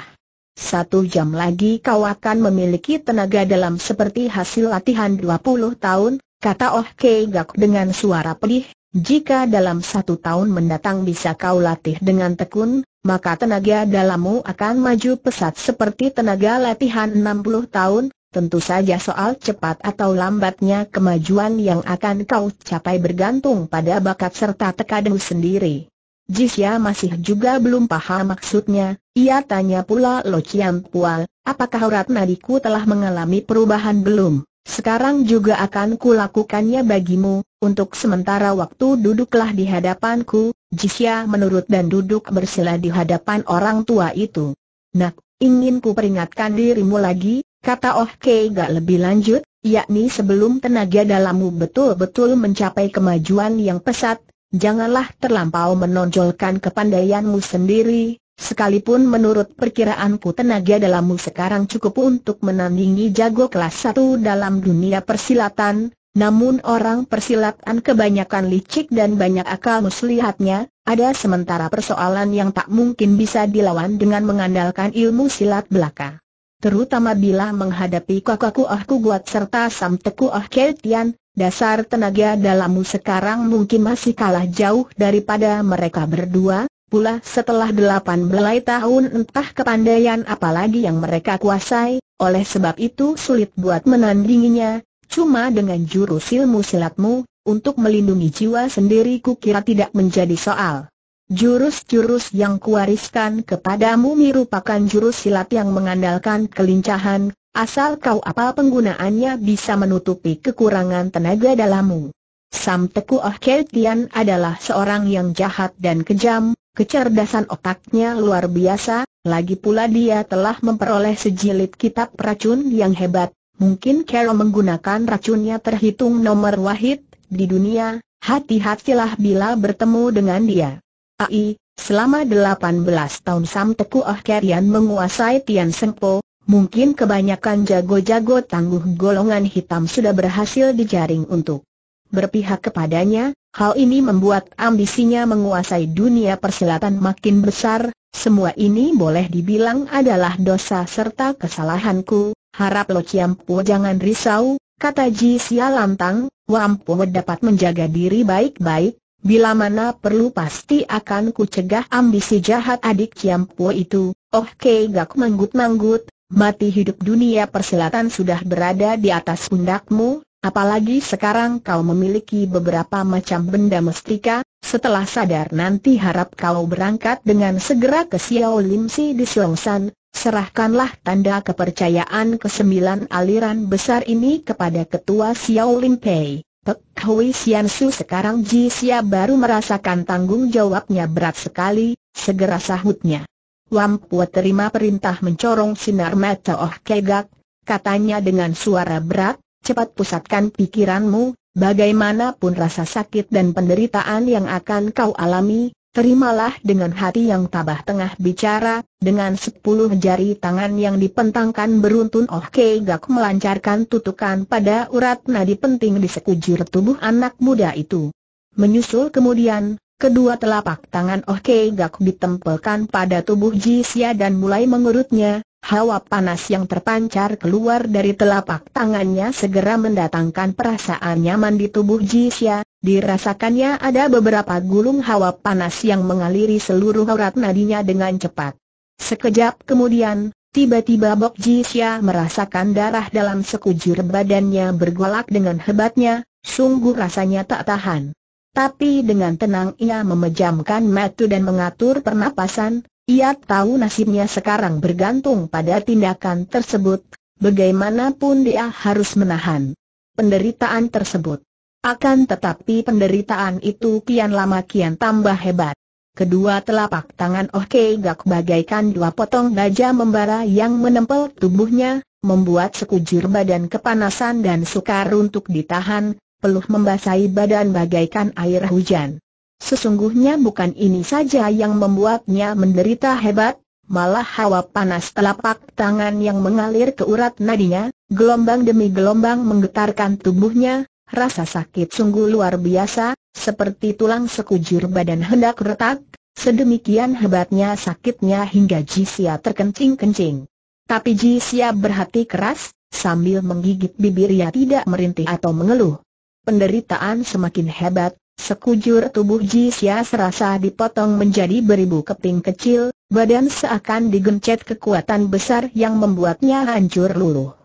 Satu jam lagi kau akan memiliki tenaga dalam seperti hasil latihan dua puluh tahun, kata Oh Kei Gak dengan suara pedih, jika dalam satu tahun mendatang bisa kau latih dengan tekun, maka tenaga dalammu akan maju pesat seperti tenaga latihan enam puluh tahun, Tentu saja soal cepat atau lambatnya kemajuan yang akan kau capai bergantung pada bakat serta tekadmu sendiri. Jisya masih juga belum paham maksudnya, ia tanya pula Lo Chiam Pual, apakah urat nadiku telah mengalami perubahan belum? Sekarang juga akan kulakukannya bagimu, untuk sementara waktu duduklah di hadapanku, Jisya menurut dan duduk bersila di hadapan orang tua itu. Nak, ingin ku peringatkan dirimu lagi, kata Oh Kei gak lebih lanjut, yakni sebelum tenaga dalammu betul-betul mencapai kemajuan yang pesat, janganlah terlampau menonjolkan kepandaianmu sendiri, sekalipun menurut perkiraanku tenaga dalammu sekarang cukup untuk menandingi jago kelas satu dalam dunia persilatan, namun orang persilatan kebanyakan licik dan banyak akal muslihatnya, ada sementara persoalan yang tak mungkin bisa dilawan dengan mengandalkan ilmu silat belaka terutama bila menghadapi kakakku ahku guat serta Samteku Ah Keltian, dasar tenaga dalammu sekarang mungkin masih kalah jauh daripada mereka berdua, pula setelah delapan belai tahun entah kepandaian apalagi yang mereka kuasai, oleh sebab itu sulit buat menandinginya, cuma dengan jurus ilmu silatmu, untuk melindungi jiwa sendiri kukira tidak menjadi soal. Jurus-jurus yang kuwariskan kepadamu merupakan jurus silat yang mengandalkan kelincahan, asal kau apa penggunaannya bisa menutupi kekurangan tenaga dalammu. Sam Teku Oh Tian adalah seorang yang jahat dan kejam, kecerdasan otaknya luar biasa, lagi pula dia telah memperoleh sejilid kitab racun yang hebat, mungkin Carol menggunakan racunnya terhitung nomor wahid di dunia, hati-hatilah bila bertemu dengan dia. AI, selama 18 tahun Sam Teku Ah Kerian menguasai Tian Sempo, mungkin kebanyakan jago-jago tangguh golongan hitam sudah berhasil dijaring untuk berpihak kepadanya, hal ini membuat ambisinya menguasai dunia persilatan makin besar, semua ini boleh dibilang adalah dosa serta kesalahanku, harap Lo Chiampu jangan risau, kata Ji Sia Lantang, Wampu dapat menjaga diri baik-baik, Bila mana perlu pasti akan kucegah ambisi jahat adik Kiampo itu, oh Kei Gak manggut-manggut, mati hidup dunia persilatan sudah berada di atas pundakmu, apalagi sekarang kau memiliki beberapa macam benda mestika, setelah sadar nanti harap kau berangkat dengan segera ke Xiao Lim Si di Siongsan, serahkanlah tanda kepercayaan kesembilan aliran besar ini kepada ketua Xiao Lim Pei. Pek Hui Sian Su sekarang Ji Xia baru merasakan tanggung jawabnya berat sekali, segera sahutnya. Pua terima perintah mencorong sinar mata Oh Kegak, katanya dengan suara berat, cepat pusatkan pikiranmu, bagaimanapun rasa sakit dan penderitaan yang akan kau alami, terimalah dengan hati yang tabah tengah bicara, dengan sepuluh jari tangan yang dipentangkan beruntun Oh Gak melancarkan tutukan pada urat nadi penting di sekujur tubuh anak muda itu. Menyusul kemudian, kedua telapak tangan Oh Gak ditempelkan pada tubuh Jisia dan mulai mengurutnya, hawa panas yang terpancar keluar dari telapak tangannya segera mendatangkan perasaan nyaman di tubuh Jisia, Dirasakannya ada beberapa gulung hawa panas yang mengaliri seluruh urat nadinya dengan cepat. Sekejap kemudian, tiba-tiba Bok Jisya merasakan darah dalam sekujur badannya bergolak dengan hebatnya, sungguh rasanya tak tahan. Tapi dengan tenang ia memejamkan mata dan mengatur pernapasan, ia tahu nasibnya sekarang bergantung pada tindakan tersebut, bagaimanapun dia harus menahan penderitaan tersebut. Akan tetapi penderitaan itu kian lama kian tambah hebat. Kedua telapak tangan Oh Kei Gak bagaikan dua potong baja membara yang menempel tubuhnya, membuat sekujur badan kepanasan dan sukar untuk ditahan, peluh membasahi badan bagaikan air hujan. Sesungguhnya bukan ini saja yang membuatnya menderita hebat, malah hawa panas telapak tangan yang mengalir ke urat nadinya, gelombang demi gelombang menggetarkan tubuhnya, rasa sakit sungguh luar biasa, seperti tulang sekujur badan hendak retak, sedemikian hebatnya sakitnya hingga Jisia terkencing-kencing. Tapi Jisia berhati keras, sambil menggigit bibir ia tidak merintih atau mengeluh. Penderitaan semakin hebat, sekujur tubuh Jisia serasa dipotong menjadi beribu keping kecil, badan seakan digencet kekuatan besar yang membuatnya hancur luluh.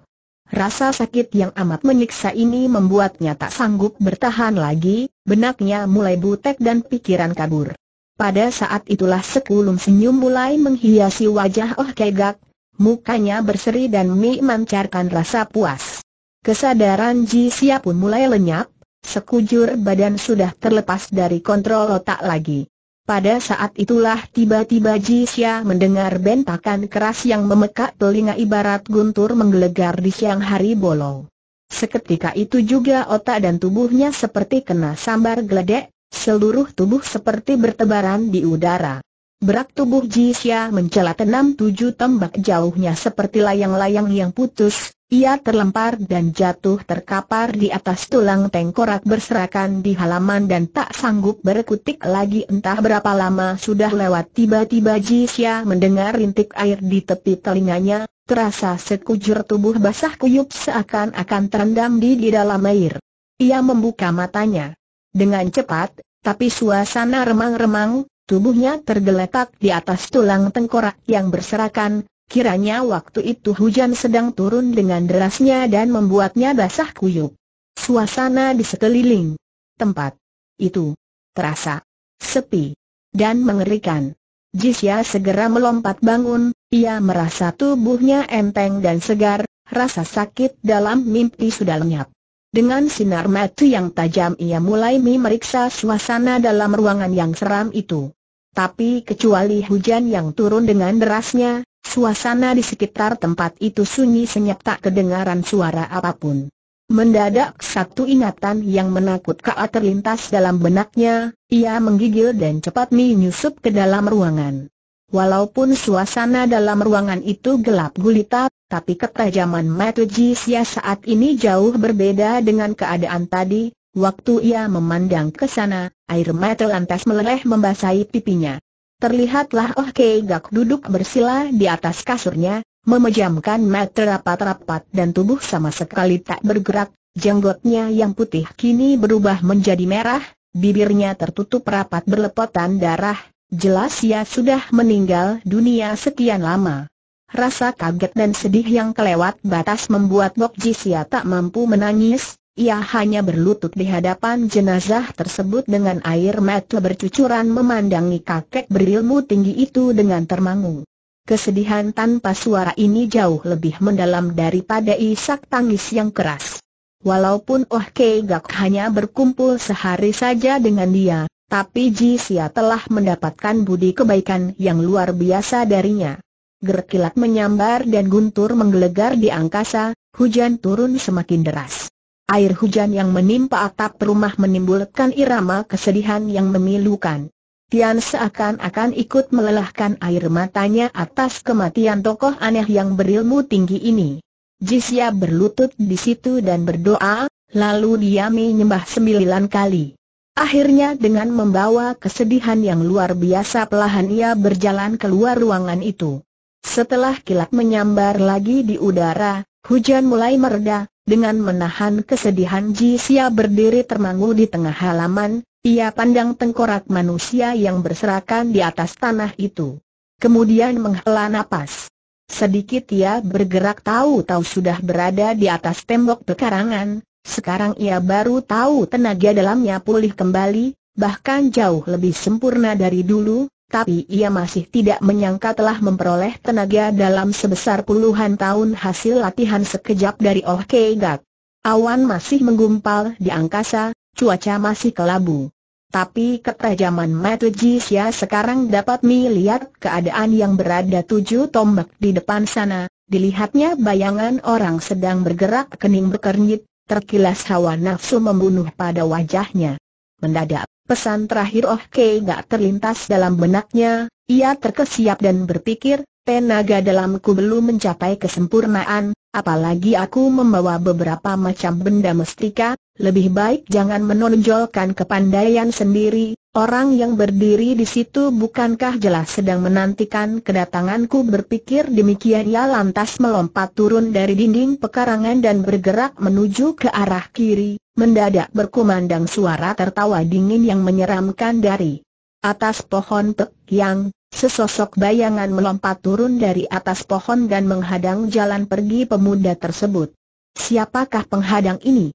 Rasa sakit yang amat menyiksa ini membuatnya tak sanggup bertahan lagi, benaknya mulai butek dan pikiran kabur. Pada saat itulah sekulum senyum mulai menghiasi wajah Oh Kegak, mukanya berseri dan mi mancarkan rasa puas. Kesadaran Ji Sia pun mulai lenyap, sekujur badan sudah terlepas dari kontrol otak lagi. Pada saat itulah tiba-tiba Jisya mendengar bentakan keras yang memekak telinga ibarat guntur menggelegar di siang hari bolong. Seketika itu juga otak dan tubuhnya seperti kena sambar geledek, seluruh tubuh seperti bertebaran di udara. Berak tubuh Jisya mencelat enam tujuh tembak jauhnya seperti layang-layang yang putus, ia terlempar dan jatuh terkapar di atas tulang tengkorak berserakan di halaman dan tak sanggup berkutik lagi entah berapa lama sudah lewat tiba-tiba Jisya mendengar rintik air di tepi telinganya, terasa sekujur tubuh basah kuyup seakan-akan terendam di, di dalam air. Ia membuka matanya. Dengan cepat, tapi suasana remang-remang, tubuhnya tergeletak di atas tulang tengkorak yang berserakan, Kiranya waktu itu hujan sedang turun dengan derasnya dan membuatnya basah kuyup. Suasana di sekeliling tempat itu terasa sepi dan mengerikan. Jisya segera melompat bangun, ia merasa tubuhnya enteng dan segar, rasa sakit dalam mimpi sudah lenyap. Dengan sinar mata yang tajam ia mulai memeriksa suasana dalam ruangan yang seram itu. Tapi kecuali hujan yang turun dengan derasnya, Suasana di sekitar tempat itu sunyi senyap tak kedengaran suara apapun. Mendadak satu ingatan yang menakutkan terlintas dalam benaknya, ia menggigil dan cepat menyusup ke dalam ruangan. Walaupun suasana dalam ruangan itu gelap gulita, tapi ketajaman mata Jisya saat ini jauh berbeda dengan keadaan tadi, waktu ia memandang ke sana, air mata lantas meleleh membasahi pipinya terlihatlah Oh Kei Gak duduk bersila di atas kasurnya, memejamkan mata rapat-rapat dan tubuh sama sekali tak bergerak, jenggotnya yang putih kini berubah menjadi merah, bibirnya tertutup rapat berlepotan darah, jelas ia sudah meninggal dunia sekian lama. Rasa kaget dan sedih yang kelewat batas membuat Bok Jisia tak mampu menangis, ia hanya berlutut di hadapan jenazah tersebut dengan air mata bercucuran memandangi kakek berilmu tinggi itu dengan termangu. Kesedihan tanpa suara ini jauh lebih mendalam daripada isak tangis yang keras. Walaupun Oh Kei Gak hanya berkumpul sehari saja dengan dia, tapi Ji Sia telah mendapatkan budi kebaikan yang luar biasa darinya. Gerkilat menyambar dan guntur menggelegar di angkasa, hujan turun semakin deras. Air hujan yang menimpa atap rumah menimbulkan irama kesedihan yang memilukan. Tian seakan-akan ikut melelahkan air matanya atas kematian tokoh aneh yang berilmu tinggi ini. Jisya berlutut di situ dan berdoa, lalu dia menyembah sembilan kali. Akhirnya dengan membawa kesedihan yang luar biasa pelahan ia berjalan keluar ruangan itu. Setelah kilat menyambar lagi di udara, hujan mulai mereda, dengan menahan kesedihan Ji Xia berdiri termangu di tengah halaman, ia pandang tengkorak manusia yang berserakan di atas tanah itu. Kemudian menghela napas. Sedikit ia bergerak tahu-tahu sudah berada di atas tembok pekarangan, sekarang ia baru tahu tenaga dalamnya pulih kembali, bahkan jauh lebih sempurna dari dulu, tapi ia masih tidak menyangka telah memperoleh tenaga dalam sebesar puluhan tahun hasil latihan sekejap dari Oh Gak. Awan masih menggumpal di angkasa, cuaca masih kelabu. Tapi ketajaman mata Jisya sekarang dapat melihat keadaan yang berada tujuh tombak di depan sana, dilihatnya bayangan orang sedang bergerak kening berkernyit, terkilas hawa nafsu membunuh pada wajahnya. Mendadak Pesan terakhir Oh Kei gak terlintas dalam benaknya, ia terkesiap dan berpikir, tenaga dalamku belum mencapai kesempurnaan, apalagi aku membawa beberapa macam benda mestika, lebih baik jangan menonjolkan kepandaian sendiri, Orang yang berdiri di situ bukankah jelas sedang menantikan kedatanganku berpikir demikian ia lantas melompat turun dari dinding pekarangan dan bergerak menuju ke arah kiri, mendadak berkumandang suara tertawa dingin yang menyeramkan dari atas pohon pek yang sesosok bayangan melompat turun dari atas pohon dan menghadang jalan pergi pemuda tersebut. Siapakah penghadang ini?